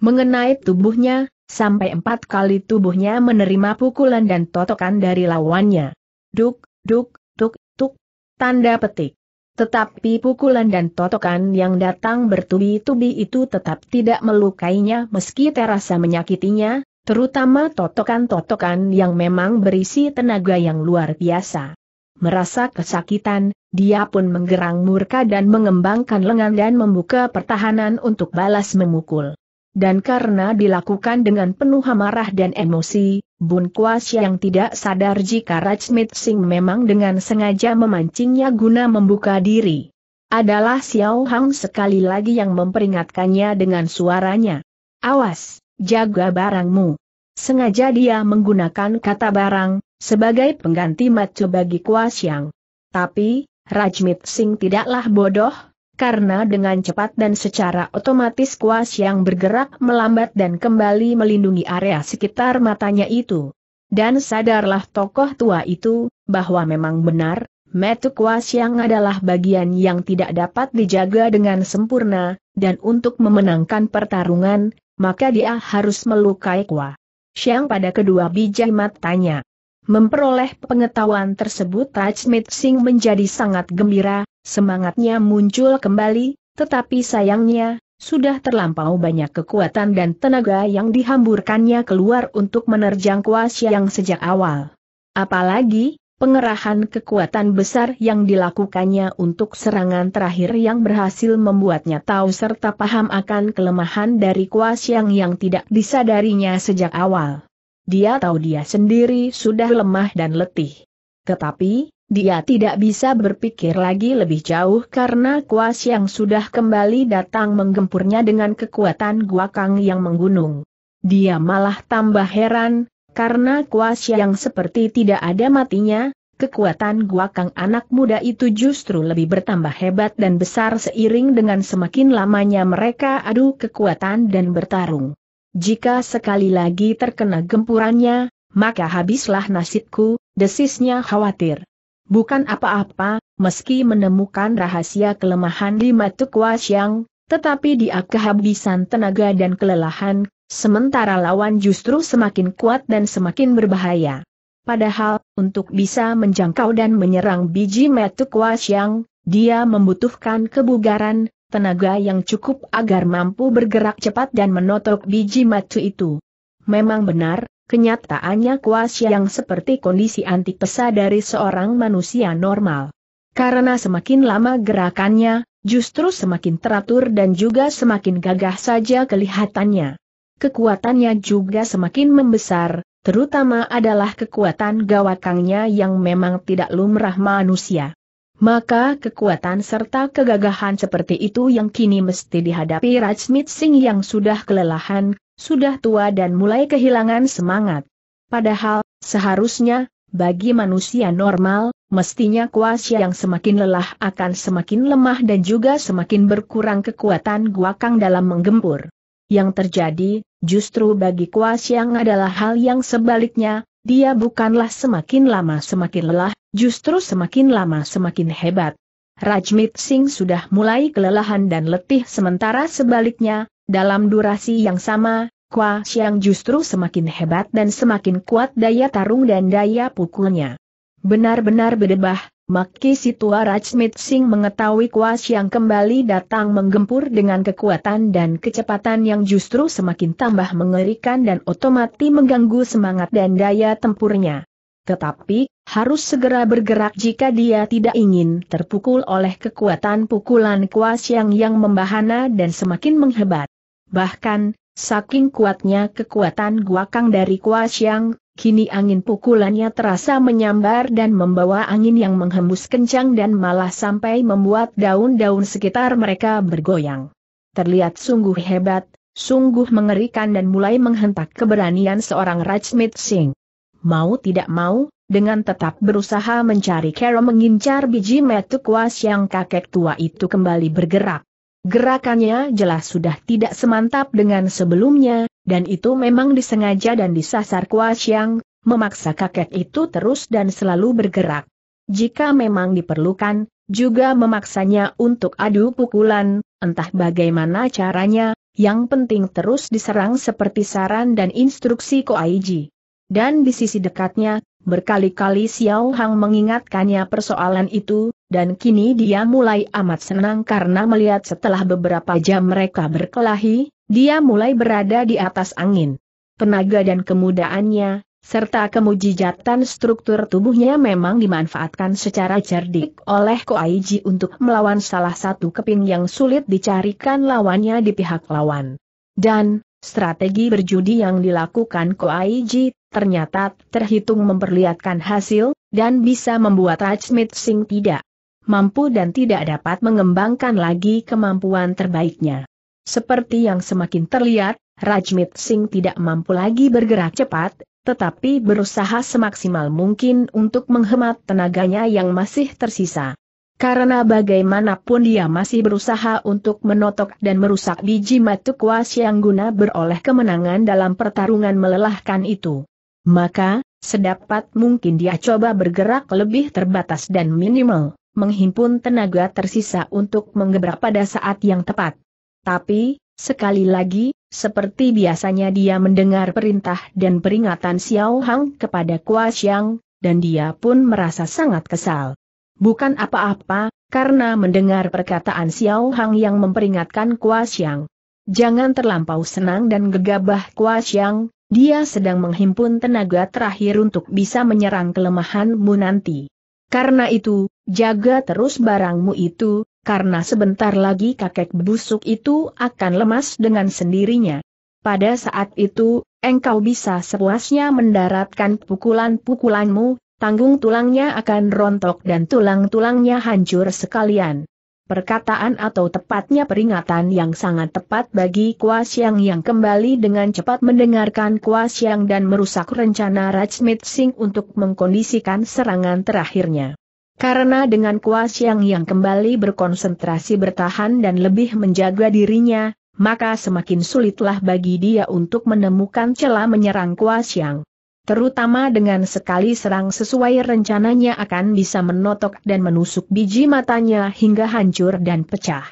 mengenai tubuhnya, sampai empat kali tubuhnya menerima pukulan dan totokan dari lawannya. Duk, duk, duk, duk. tanda petik. Tetapi pukulan dan totokan yang datang bertubi-tubi itu tetap tidak melukainya meski terasa menyakitinya, terutama totokan-totokan yang memang berisi tenaga yang luar biasa. Merasa kesakitan, dia pun menggerang murka dan mengembangkan lengan dan membuka pertahanan untuk balas memukul. Dan karena dilakukan dengan penuh amarah dan emosi, Bun Kuas yang tidak sadar jika Rajmit Singh memang dengan sengaja memancingnya guna membuka diri. Adalah Xiao Hang sekali lagi yang memperingatkannya dengan suaranya. Awas, jaga barangmu. Sengaja dia menggunakan kata barang, sebagai pengganti macu bagi Yang. Tapi, Rajmit Singh tidaklah bodoh, karena dengan cepat dan secara otomatis kuas yang bergerak melambat dan kembali melindungi area sekitar matanya itu. Dan sadarlah tokoh tua itu, bahwa memang benar, metu kuas yang adalah bagian yang tidak dapat dijaga dengan sempurna, dan untuk memenangkan pertarungan, maka dia harus melukai kuas Siang pada kedua biji matanya. Memperoleh pengetahuan tersebut Tajmit Singh menjadi sangat gembira, semangatnya muncul kembali, tetapi sayangnya, sudah terlampau banyak kekuatan dan tenaga yang dihamburkannya keluar untuk menerjang kuasa yang sejak awal. Apalagi, pengerahan kekuatan besar yang dilakukannya untuk serangan terakhir yang berhasil membuatnya tahu serta paham akan kelemahan dari kuasa yang tidak disadarinya sejak awal. Dia tahu dia sendiri sudah lemah dan letih. Tetapi, dia tidak bisa berpikir lagi lebih jauh karena kuas yang sudah kembali datang menggempurnya dengan kekuatan gua kang yang menggunung. Dia malah tambah heran, karena kuas yang seperti tidak ada matinya, kekuatan gua kang anak muda itu justru lebih bertambah hebat dan besar seiring dengan semakin lamanya mereka adu kekuatan dan bertarung. Jika sekali lagi terkena gempurannya, maka habislah nasibku, desisnya khawatir. Bukan apa-apa, meski menemukan rahasia kelemahan di Tukwa Siang, tetapi dia kehabisan tenaga dan kelelahan, sementara lawan justru semakin kuat dan semakin berbahaya. Padahal, untuk bisa menjangkau dan menyerang biji metuk yang, dia membutuhkan kebugaran, tenaga yang cukup agar mampu bergerak cepat dan menotok biji matu itu. Memang benar, kenyataannya kuas yang seperti kondisi anti pesa dari seorang manusia normal. Karena semakin lama gerakannya, justru semakin teratur dan juga semakin gagah saja kelihatannya. Kekuatannya juga semakin membesar, terutama adalah kekuatan gawakangnya yang memang tidak lumrah manusia. Maka kekuatan serta kegagahan seperti itu yang kini mesti dihadapi Rajmit Singh yang sudah kelelahan, sudah tua dan mulai kehilangan semangat. Padahal, seharusnya, bagi manusia normal, mestinya kuasa yang semakin lelah akan semakin lemah dan juga semakin berkurang kekuatan guakang dalam menggempur. Yang terjadi, justru bagi kuasa yang adalah hal yang sebaliknya, dia bukanlah semakin lama semakin lelah, justru semakin lama semakin hebat. Rajmit Singh sudah mulai kelelahan dan letih sementara sebaliknya, dalam durasi yang sama, Kwa Siang justru semakin hebat dan semakin kuat daya tarung dan daya pukulnya. Benar-benar berdebah, Maki tua Rajmit Singh mengetahui kuas yang kembali datang menggempur dengan kekuatan dan kecepatan yang justru semakin tambah mengerikan dan otomatis mengganggu semangat dan daya tempurnya. Tetapi, harus segera bergerak jika dia tidak ingin terpukul oleh kekuatan pukulan kuas yang yang membahana dan semakin menghebat. Bahkan, Saking kuatnya kekuatan guakang dari Kuasyang, kini angin pukulannya terasa menyambar dan membawa angin yang menghembus kencang dan malah sampai membuat daun-daun sekitar mereka bergoyang. Terlihat sungguh hebat, sungguh mengerikan dan mulai menghentak keberanian seorang Rajmit Singh. Mau tidak mau, dengan tetap berusaha mencari Kero mengincar biji metu kuas yang kakek tua itu kembali bergerak. Gerakannya jelas sudah tidak semantap dengan sebelumnya, dan itu memang disengaja dan disasar kuas yang memaksa kakek itu terus dan selalu bergerak. Jika memang diperlukan, juga memaksanya untuk adu pukulan, entah bagaimana caranya, yang penting terus diserang seperti saran dan instruksi Koaiji dan di sisi dekatnya, berkali-kali Xiao Hang mengingatkannya persoalan itu, dan kini dia mulai amat senang karena melihat setelah beberapa jam mereka berkelahi, dia mulai berada di atas angin. Tenaga dan kemudaannya, serta kemujijatan struktur tubuhnya memang dimanfaatkan secara cerdik oleh Koaiji untuk melawan salah satu keping yang sulit dicarikan lawannya di pihak lawan. Dan, Strategi berjudi yang dilakukan Koaiji ternyata terhitung memperlihatkan hasil, dan bisa membuat Rajmit Singh tidak mampu dan tidak dapat mengembangkan lagi kemampuan terbaiknya. Seperti yang semakin terlihat, Rajmit Singh tidak mampu lagi bergerak cepat, tetapi berusaha semaksimal mungkin untuk menghemat tenaganya yang masih tersisa. Karena bagaimanapun dia masih berusaha untuk menotok dan merusak biji matu kuas yang guna beroleh kemenangan dalam pertarungan melelahkan itu. Maka, sedapat mungkin dia coba bergerak lebih terbatas dan minimal, menghimpun tenaga tersisa untuk mengebrak pada saat yang tepat. Tapi, sekali lagi, seperti biasanya dia mendengar perintah dan peringatan Xiao Hang kepada Kuas Yang, dan dia pun merasa sangat kesal. Bukan apa-apa, karena mendengar perkataan Xiao Hang yang memperingatkan Kua Xiang. Jangan terlampau senang dan gegabah Kua Xiang, dia sedang menghimpun tenaga terakhir untuk bisa menyerang kelemahanmu nanti. Karena itu, jaga terus barangmu itu, karena sebentar lagi kakek busuk itu akan lemas dengan sendirinya. Pada saat itu, engkau bisa sepuasnya mendaratkan pukulan-pukulanmu, tanggung tulangnya akan rontok dan tulang-tulangnya hancur sekalian. Perkataan atau tepatnya peringatan yang sangat tepat bagi Kuasiang yang kembali dengan cepat mendengarkan Kuasiang dan merusak rencana Rajmit Singh untuk mengkondisikan serangan terakhirnya. Karena dengan Kuasiang yang kembali berkonsentrasi bertahan dan lebih menjaga dirinya, maka semakin sulitlah bagi dia untuk menemukan celah menyerang Kuasiang. Terutama dengan sekali serang sesuai rencananya akan bisa menotok dan menusuk biji matanya hingga hancur dan pecah.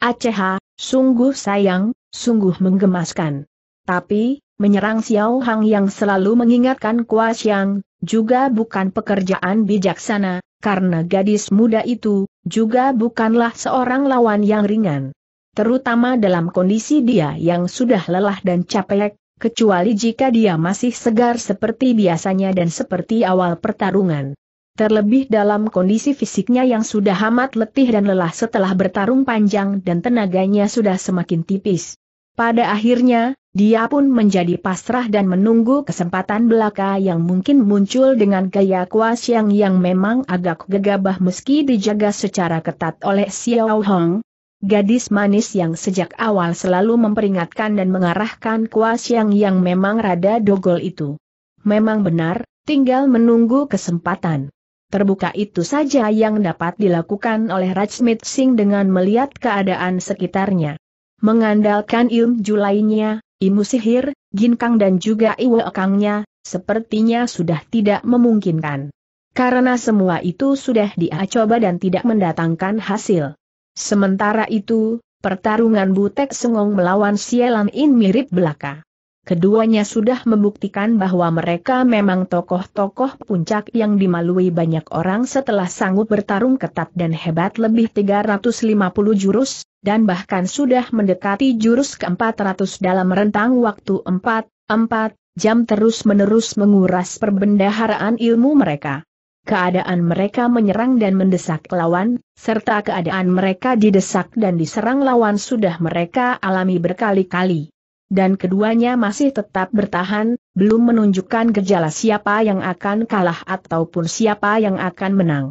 Aceh, sungguh sayang, sungguh menggemaskan. Tapi, menyerang Xiao Hang yang selalu mengingatkan Kua Xiang, juga bukan pekerjaan bijaksana, karena gadis muda itu, juga bukanlah seorang lawan yang ringan. Terutama dalam kondisi dia yang sudah lelah dan capek, kecuali jika dia masih segar seperti biasanya dan seperti awal pertarungan. Terlebih dalam kondisi fisiknya yang sudah amat letih dan lelah setelah bertarung panjang dan tenaganya sudah semakin tipis. Pada akhirnya, dia pun menjadi pasrah dan menunggu kesempatan belaka yang mungkin muncul dengan gaya kuas yang yang memang agak gegabah meski dijaga secara ketat oleh Xiao Hong, Gadis manis yang sejak awal selalu memperingatkan dan mengarahkan kuas yang yang memang rada dogol itu. Memang benar, tinggal menunggu kesempatan. Terbuka itu saja yang dapat dilakukan oleh Rajmit Singh dengan melihat keadaan sekitarnya. Mengandalkan ilmu lainnya, ilmu sihir, ginkang dan juga iwekangnya, sepertinya sudah tidak memungkinkan. Karena semua itu sudah dia coba dan tidak mendatangkan hasil. Sementara itu, pertarungan Butek Sengong melawan Sielan In mirip belaka. Keduanya sudah membuktikan bahwa mereka memang tokoh-tokoh puncak yang dimalui banyak orang setelah sanggup bertarung ketat dan hebat lebih 350 jurus, dan bahkan sudah mendekati jurus ke-400 dalam rentang waktu 4, 4 jam terus-menerus menguras perbendaharaan ilmu mereka keadaan mereka menyerang dan mendesak lawan, serta keadaan mereka didesak dan diserang lawan sudah mereka alami berkali-kali. Dan keduanya masih tetap bertahan, belum menunjukkan gejala siapa yang akan kalah ataupun siapa yang akan menang.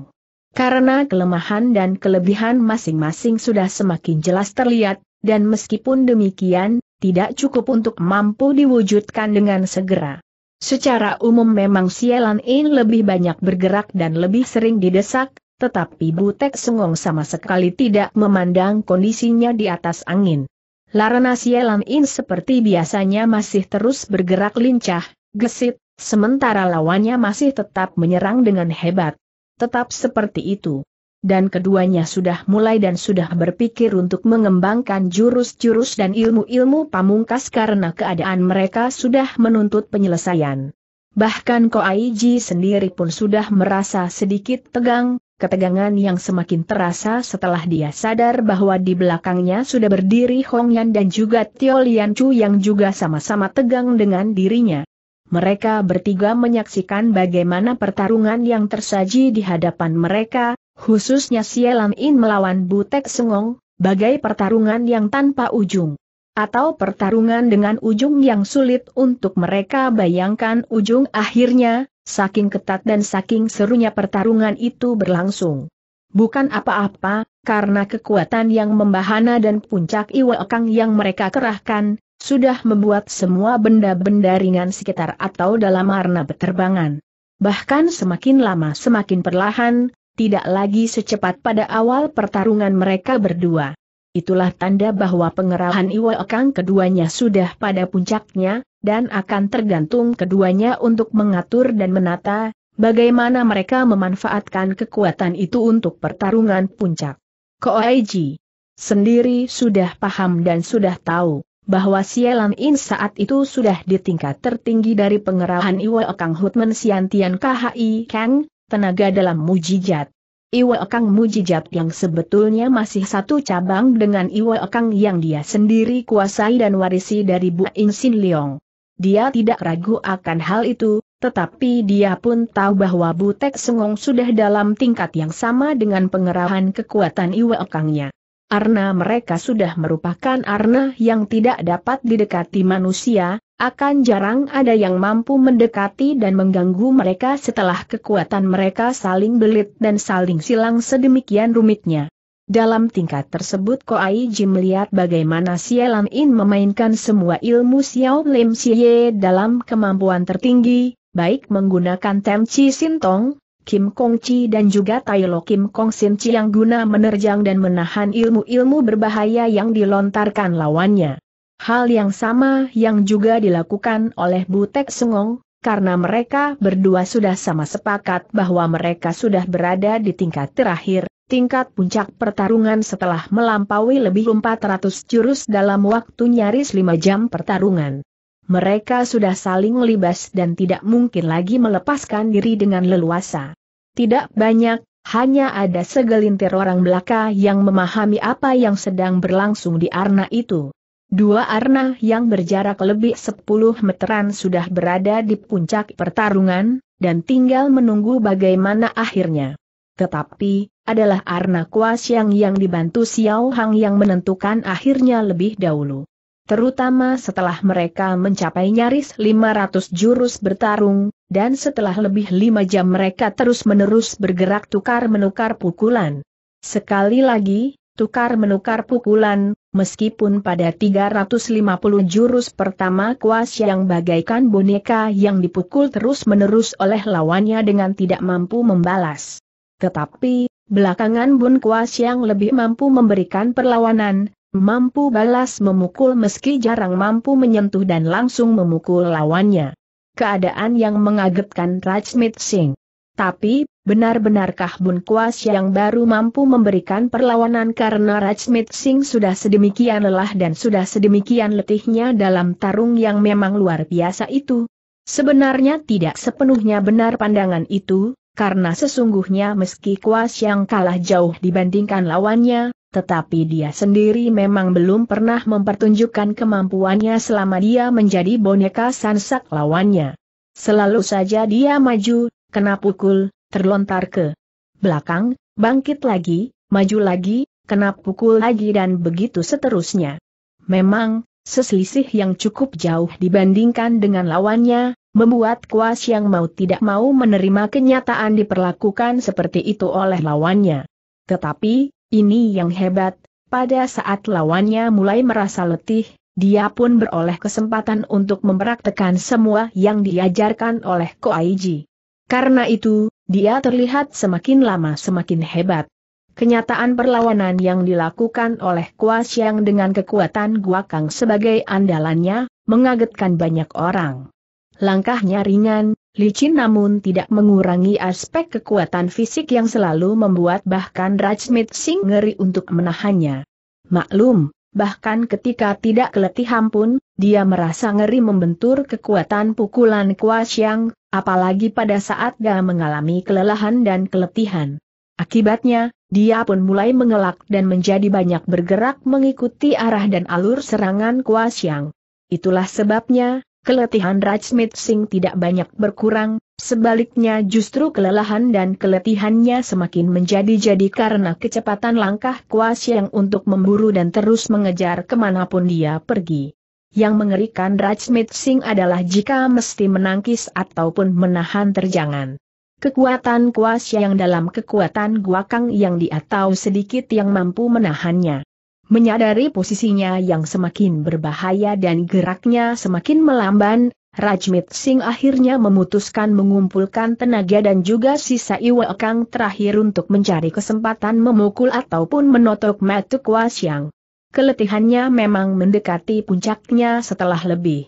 Karena kelemahan dan kelebihan masing-masing sudah semakin jelas terlihat, dan meskipun demikian, tidak cukup untuk mampu diwujudkan dengan segera. Secara umum memang Sielan In lebih banyak bergerak dan lebih sering didesak, tetapi Butek Sengong sama sekali tidak memandang kondisinya di atas angin. Larana Sielan In seperti biasanya masih terus bergerak lincah, gesit, sementara lawannya masih tetap menyerang dengan hebat. Tetap seperti itu dan keduanya sudah mulai dan sudah berpikir untuk mengembangkan jurus-jurus dan ilmu-ilmu pamungkas karena keadaan mereka sudah menuntut penyelesaian. Bahkan Ko Koaiji sendiri pun sudah merasa sedikit tegang, ketegangan yang semakin terasa setelah dia sadar bahwa di belakangnya sudah berdiri Hong Yan dan juga Tio Chu yang juga sama-sama tegang dengan dirinya. Mereka bertiga menyaksikan bagaimana pertarungan yang tersaji di hadapan mereka, Khususnya Sielam In melawan Butek Sengong, bagai pertarungan yang tanpa ujung. Atau pertarungan dengan ujung yang sulit untuk mereka bayangkan ujung akhirnya, saking ketat dan saking serunya pertarungan itu berlangsung. Bukan apa-apa, karena kekuatan yang membahana dan puncak iwakang yang mereka kerahkan, sudah membuat semua benda-benda ringan sekitar atau dalam arna beterbangan. Bahkan semakin lama semakin perlahan, tidak lagi secepat pada awal pertarungan mereka berdua. Itulah tanda bahwa pengerahan Iwa Ekang keduanya sudah pada puncaknya, dan akan tergantung keduanya untuk mengatur dan menata, bagaimana mereka memanfaatkan kekuatan itu untuk pertarungan puncak. Koaiji sendiri sudah paham dan sudah tahu bahwa Sialan In saat itu sudah di tingkat tertinggi dari pengerahan Iwa Kang Hutman Siantian KHI Kang, tenaga dalam mujijat. Iwa Ekang mujijat yang sebetulnya masih satu cabang dengan Iwa Ekang yang dia sendiri kuasai dan warisi dari Bu Insin Sin Leong. Dia tidak ragu akan hal itu, tetapi dia pun tahu bahwa Butek Sengong sudah dalam tingkat yang sama dengan pengerahan kekuatan Iwa Ekangnya. Arna mereka sudah merupakan arna yang tidak dapat didekati manusia, akan jarang ada yang mampu mendekati dan mengganggu mereka setelah kekuatan mereka saling belit dan saling silang sedemikian rumitnya. Dalam tingkat tersebut Ai Ji melihat bagaimana Sialan In memainkan semua ilmu Xiao Lim Xie dalam kemampuan tertinggi, baik menggunakan Tem Chi Sintong, Kim Kong Chi dan juga Tai Lo Kim Kong Sin Chi yang guna menerjang dan menahan ilmu-ilmu berbahaya yang dilontarkan lawannya. Hal yang sama yang juga dilakukan oleh Butek Sengong, karena mereka berdua sudah sama sepakat bahwa mereka sudah berada di tingkat terakhir, tingkat puncak pertarungan setelah melampaui lebih 400 jurus dalam waktu nyaris 5 jam pertarungan mereka sudah saling melibas dan tidak mungkin lagi melepaskan diri dengan leluasa. Tidak banyak, hanya ada segelintir orang belaka yang memahami apa yang sedang berlangsung di arna itu. Dua arna yang berjarak lebih 10 meteran sudah berada di puncak pertarungan, dan tinggal menunggu bagaimana akhirnya. Tetapi, adalah arna Kuasiang yang dibantu Xiao Hang yang menentukan akhirnya lebih dahulu terutama setelah mereka mencapai nyaris 500 jurus bertarung, dan setelah lebih lima jam mereka terus-menerus bergerak tukar-menukar pukulan. Sekali lagi, tukar-menukar pukulan, meskipun pada 350 jurus pertama kuas yang bagaikan boneka yang dipukul terus-menerus oleh lawannya dengan tidak mampu membalas. Tetapi, belakangan Bun Kuas yang lebih mampu memberikan perlawanan, Mampu balas memukul meski jarang mampu menyentuh dan langsung memukul lawannya. Keadaan yang mengagetkan Rajmit Singh. Tapi, benar-benarkah Bun Kuas yang baru mampu memberikan perlawanan karena Rajmit Singh sudah sedemikian lelah dan sudah sedemikian letihnya dalam tarung yang memang luar biasa itu? Sebenarnya tidak sepenuhnya benar pandangan itu, karena sesungguhnya meski Kuas yang kalah jauh dibandingkan lawannya, tetapi dia sendiri memang belum pernah mempertunjukkan kemampuannya selama dia menjadi boneka sansak lawannya. Selalu saja dia maju, kena pukul, terlontar ke belakang, bangkit lagi, maju lagi, kena pukul lagi dan begitu seterusnya. Memang, seselisih yang cukup jauh dibandingkan dengan lawannya, membuat kuas yang mau tidak mau menerima kenyataan diperlakukan seperti itu oleh lawannya. Tetapi, ini yang hebat, pada saat lawannya mulai merasa letih, dia pun beroleh kesempatan untuk mempraktekan semua yang diajarkan oleh Ko Aiji. Karena itu, dia terlihat semakin lama semakin hebat. Kenyataan perlawanan yang dilakukan oleh Kua Xiang dengan kekuatan gua kang sebagai andalannya, mengagetkan banyak orang. Langkahnya ringan, licin namun tidak mengurangi aspek kekuatan fisik yang selalu membuat bahkan Rajmit Singh ngeri untuk menahannya. Maklum, bahkan ketika tidak keletihan pun, dia merasa ngeri membentur kekuatan pukulan Kuasyang, apalagi pada saat dia mengalami kelelahan dan keletihan. Akibatnya, dia pun mulai mengelak dan menjadi banyak bergerak mengikuti arah dan alur serangan Kuasyang. Itulah sebabnya, keletihan Rajmit Singh tidak banyak berkurang, sebaliknya justru kelelahan dan keletihannya semakin menjadi-jadi karena kecepatan langkah kuas yang untuk memburu dan terus mengejar kemanapun dia pergi. Yang mengerikan Rajmit Singh adalah jika mesti menangkis ataupun menahan terjangan. Kekuatan kuas yang dalam kekuatan guakang yang diatau sedikit yang mampu menahannya. Menyadari posisinya yang semakin berbahaya dan geraknya semakin melamban, Rajmit Singh akhirnya memutuskan mengumpulkan tenaga dan juga sisa Iwa Kang terakhir untuk mencari kesempatan memukul ataupun menotok Matuk Wasyang. Keletihannya memang mendekati puncaknya setelah lebih.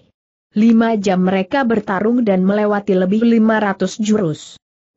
Lima jam mereka bertarung dan melewati lebih 500 jurus.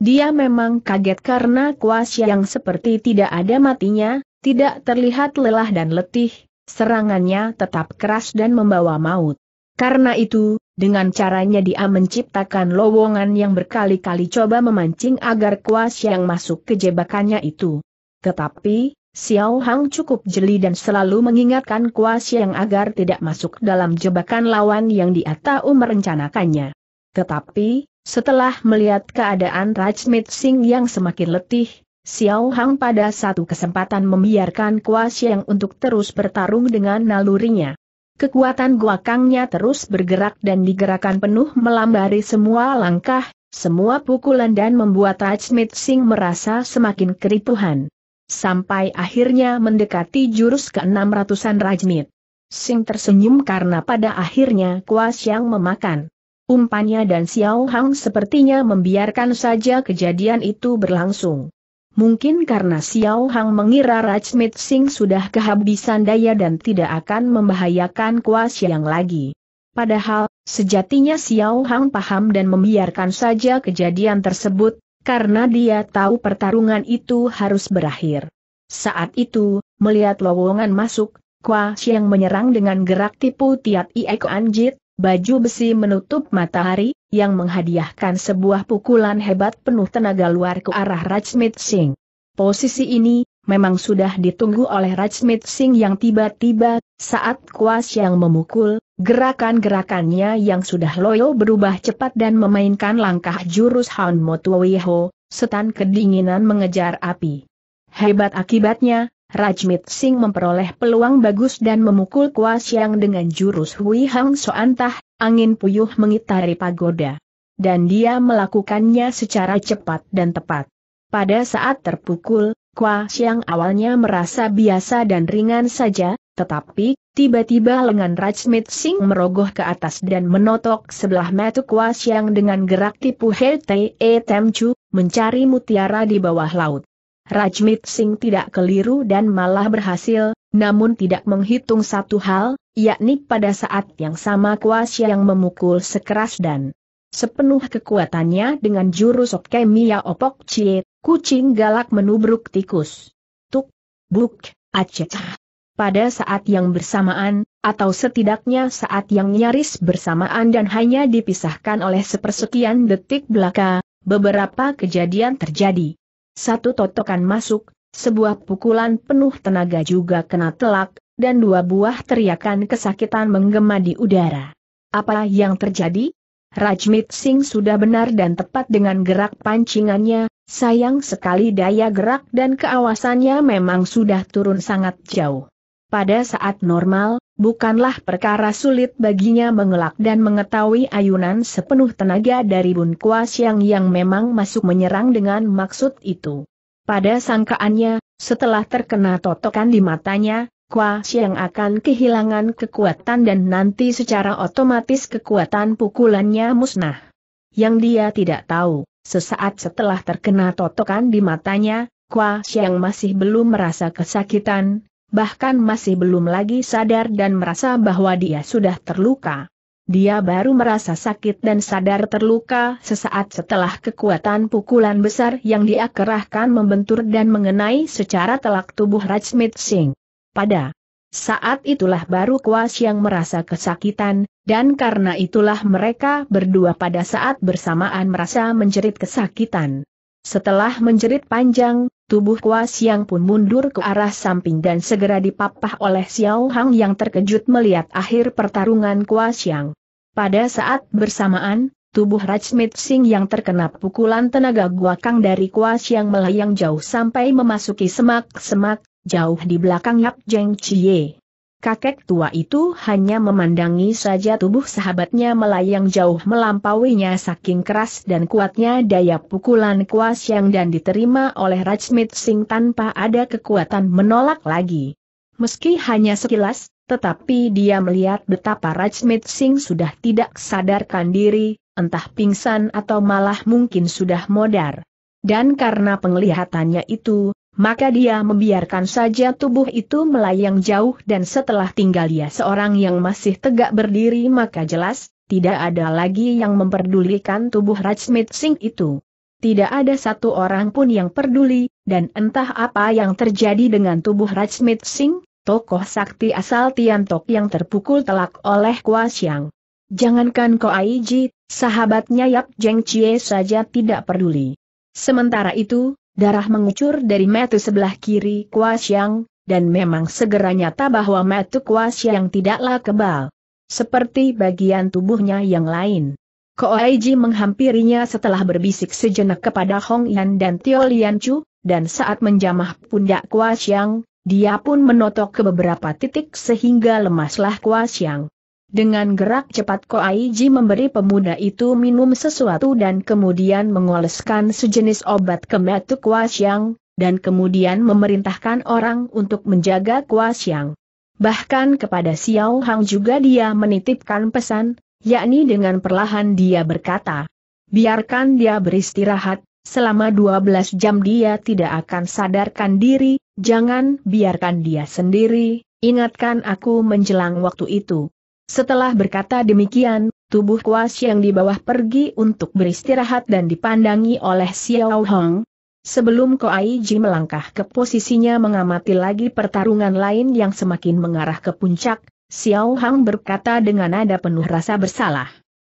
Dia memang kaget karena kuas yang seperti tidak ada matinya, tidak terlihat lelah dan letih, serangannya tetap keras dan membawa maut. Karena itu, dengan caranya dia menciptakan lowongan yang berkali-kali coba memancing agar kuas yang masuk ke jebakannya itu. Tetapi, Xiao Hang cukup jeli dan selalu mengingatkan kuas yang agar tidak masuk dalam jebakan lawan yang dia tahu merencanakannya. Tetapi, setelah melihat keadaan Rajmit Singh yang semakin letih, Xiao Hang pada satu kesempatan membiarkan Kua Xiang untuk terus bertarung dengan nalurinya. Kekuatan gua kangnya terus bergerak dan digerakkan penuh melambari semua langkah, semua pukulan dan membuat Tai Smith Sing merasa semakin keripuhan. Sampai akhirnya mendekati jurus ke-600an Rajmit. Sing tersenyum karena pada akhirnya Kua Xiang memakan. Umpannya dan Xiao Hang sepertinya membiarkan saja kejadian itu berlangsung. Mungkin karena Xiao Hang mengira Rajmit Singh sudah kehabisan daya dan tidak akan membahayakan kuas yang lagi. Padahal, sejatinya Xiao Hang paham dan membiarkan saja kejadian tersebut, karena dia tahu pertarungan itu harus berakhir. Saat itu, melihat lowongan masuk, Kua Xiang menyerang dengan gerak tipu tiat Iek Anjit, Baju besi menutup matahari, yang menghadiahkan sebuah pukulan hebat penuh tenaga luar ke arah Rajmit Singh. Posisi ini, memang sudah ditunggu oleh Rajmit Singh yang tiba-tiba, saat kuas yang memukul, gerakan-gerakannya yang sudah loyo berubah cepat dan memainkan langkah jurus Han Motuweho, setan kedinginan mengejar api. Hebat akibatnya, Rajmit Singh memperoleh peluang bagus dan memukul kuas yang dengan jurus Hui Hang Soantah, angin puyuh mengitari pagoda. Dan dia melakukannya secara cepat dan tepat. Pada saat terpukul, Kua yang awalnya merasa biasa dan ringan saja, tetapi, tiba-tiba lengan Rajmit Singh merogoh ke atas dan menotok sebelah mata Kua yang dengan gerak tipu Hei Tei e temcu, mencari mutiara di bawah laut. Rajmit Singh tidak keliru dan malah berhasil, namun tidak menghitung satu hal, yakni pada saat yang sama kuasia yang memukul sekeras dan sepenuh kekuatannya dengan jurus okemia Opok Cie, kucing galak menubruk tikus. Tuk, buk, acecah. Pada saat yang bersamaan, atau setidaknya saat yang nyaris bersamaan dan hanya dipisahkan oleh sepersekian detik belaka, beberapa kejadian terjadi. Satu totokan masuk, sebuah pukulan penuh tenaga juga kena telak, dan dua buah teriakan kesakitan menggema di udara. Apa yang terjadi? Rajmit Singh sudah benar dan tepat dengan gerak pancingannya, sayang sekali daya gerak dan keawasannya memang sudah turun sangat jauh. Pada saat normal, Bukanlah perkara sulit baginya mengelak dan mengetahui ayunan sepenuh tenaga dari Bun Kua Siang yang memang masuk menyerang dengan maksud itu. Pada sangkaannya, setelah terkena totokan di matanya, Kua Siang akan kehilangan kekuatan dan nanti secara otomatis kekuatan pukulannya musnah. Yang dia tidak tahu, sesaat setelah terkena totokan di matanya, Kua Siang masih belum merasa kesakitan, bahkan masih belum lagi sadar dan merasa bahwa dia sudah terluka. Dia baru merasa sakit dan sadar terluka sesaat setelah kekuatan pukulan besar yang dia kerahkan membentur dan mengenai secara telak tubuh Rajmit Singh. Pada saat itulah baru Kuas yang merasa kesakitan, dan karena itulah mereka berdua pada saat bersamaan merasa menjerit kesakitan. Setelah menjerit panjang, tubuh Kua Siang pun mundur ke arah samping dan segera dipapah oleh Xiao Hang yang terkejut melihat akhir pertarungan Kua Siang. Pada saat bersamaan, tubuh Rajmit Singh yang terkena pukulan tenaga guakang dari Kua Siang melayang jauh sampai memasuki semak-semak, jauh di belakang Yap Jeng Chie. Kakek tua itu hanya memandangi saja tubuh sahabatnya melayang jauh melampauinya saking keras dan kuatnya daya pukulan kuas yang dan diterima oleh Rajmit Singh tanpa ada kekuatan menolak lagi. Meski hanya sekilas, tetapi dia melihat betapa Rajmit Singh sudah tidak sadarkan diri, entah pingsan atau malah mungkin sudah modar. Dan karena penglihatannya itu, maka dia membiarkan saja tubuh itu melayang jauh dan setelah tinggal dia seorang yang masih tegak berdiri maka jelas, tidak ada lagi yang memperdulikan tubuh Rajmit Singh itu. Tidak ada satu orang pun yang peduli, dan entah apa yang terjadi dengan tubuh Rajmit Singh, tokoh sakti asal Tiantok yang terpukul telak oleh Kua Yang. Jangankan Aiji, sahabatnya Yap Jeng Chie saja tidak peduli. Sementara itu, Darah mengucur dari metu sebelah kiri Kuasiang, dan memang segera nyata bahwa metu Kuasiang tidaklah kebal. Seperti bagian tubuhnya yang lain. Koaiji menghampirinya setelah berbisik sejenak kepada Hong Yan dan Tio Lian Chu, dan saat menjamah pundak Kuasiang, dia pun menotok ke beberapa titik sehingga lemaslah Kuasiang. Dengan gerak cepat Koaiji memberi pemuda itu minum sesuatu dan kemudian mengoleskan sejenis obat ke kemetu kuasyang, dan kemudian memerintahkan orang untuk menjaga kuasyang. Bahkan kepada Xiao Hang juga dia menitipkan pesan, yakni dengan perlahan dia berkata, biarkan dia beristirahat, selama 12 jam dia tidak akan sadarkan diri, jangan biarkan dia sendiri, ingatkan aku menjelang waktu itu. Setelah berkata demikian, tubuh kuas yang di bawah pergi untuk beristirahat dan dipandangi oleh Xiao Hong. Sebelum Koaiji melangkah ke posisinya mengamati lagi pertarungan lain yang semakin mengarah ke puncak, Xiao Hong berkata dengan nada penuh rasa bersalah.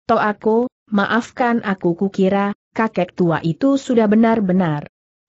To aku, maafkan aku kukira, kakek tua itu sudah benar-benar.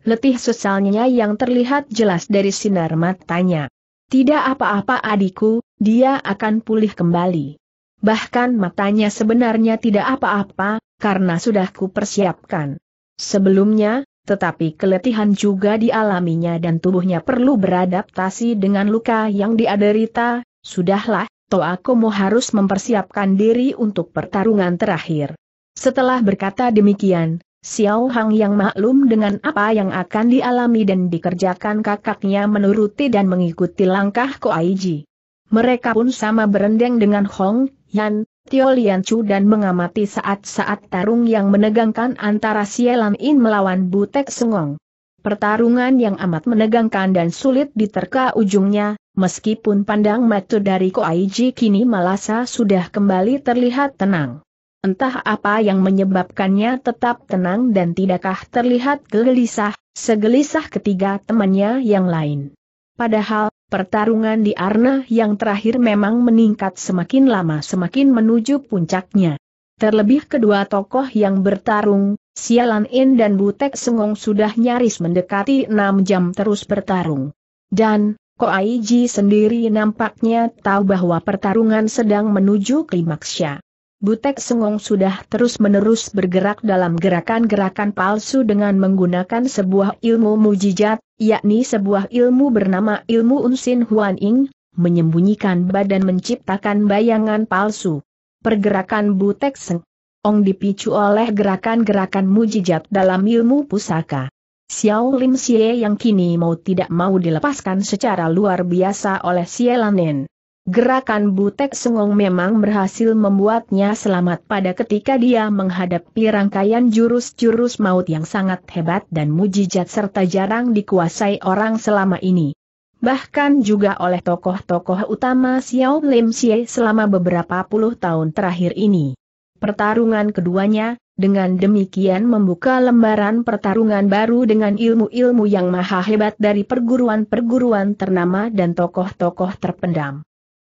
Letih sesalnya yang terlihat jelas dari sinar matanya. Tidak apa-apa adikku, dia akan pulih kembali. Bahkan matanya sebenarnya tidak apa-apa, karena sudah persiapkan. Sebelumnya, tetapi keletihan juga dialaminya dan tubuhnya perlu beradaptasi dengan luka yang diaderita, sudahlah, toh aku mau harus mempersiapkan diri untuk pertarungan terakhir. Setelah berkata demikian, Xiao Hang yang maklum dengan apa yang akan dialami dan dikerjakan kakaknya menuruti dan mengikuti langkah Ko Aiji. Mereka pun sama berendeng dengan Hong, Yan, Tio Lian Chu dan mengamati saat-saat tarung yang menegangkan antara Sielan In melawan Butek Sengong. Pertarungan yang amat menegangkan dan sulit diterka ujungnya, meskipun pandang mata dari Ko Aiji kini Malasa sudah kembali terlihat tenang. Entah apa yang menyebabkannya tetap tenang dan tidakkah terlihat gelisah, segelisah ketiga temannya yang lain. Padahal, pertarungan di Arna yang terakhir memang meningkat semakin lama semakin menuju puncaknya. Terlebih kedua tokoh yang bertarung, Sialan In dan Butek Sengong sudah nyaris mendekati enam jam terus bertarung. Dan, Ko Koaiji sendiri nampaknya tahu bahwa pertarungan sedang menuju klimaksnya. Butek Sengong sudah terus-menerus bergerak dalam gerakan-gerakan palsu dengan menggunakan sebuah ilmu mujijat, yakni sebuah ilmu bernama ilmu Unsin Huan Ing, menyembunyikan badan menciptakan bayangan palsu. Pergerakan Butek Sengong dipicu oleh gerakan-gerakan mujijat dalam ilmu pusaka. Xiao Lim Xie yang kini mau tidak mau dilepaskan secara luar biasa oleh Xie Lanen. Gerakan Butek Sengong memang berhasil membuatnya selamat pada ketika dia menghadapi rangkaian jurus-jurus maut yang sangat hebat dan mujijat serta jarang dikuasai orang selama ini. Bahkan juga oleh tokoh-tokoh utama Xiao Lim Xie selama beberapa puluh tahun terakhir ini. Pertarungan keduanya, dengan demikian membuka lembaran pertarungan baru dengan ilmu-ilmu yang maha hebat dari perguruan-perguruan ternama dan tokoh-tokoh terpendam.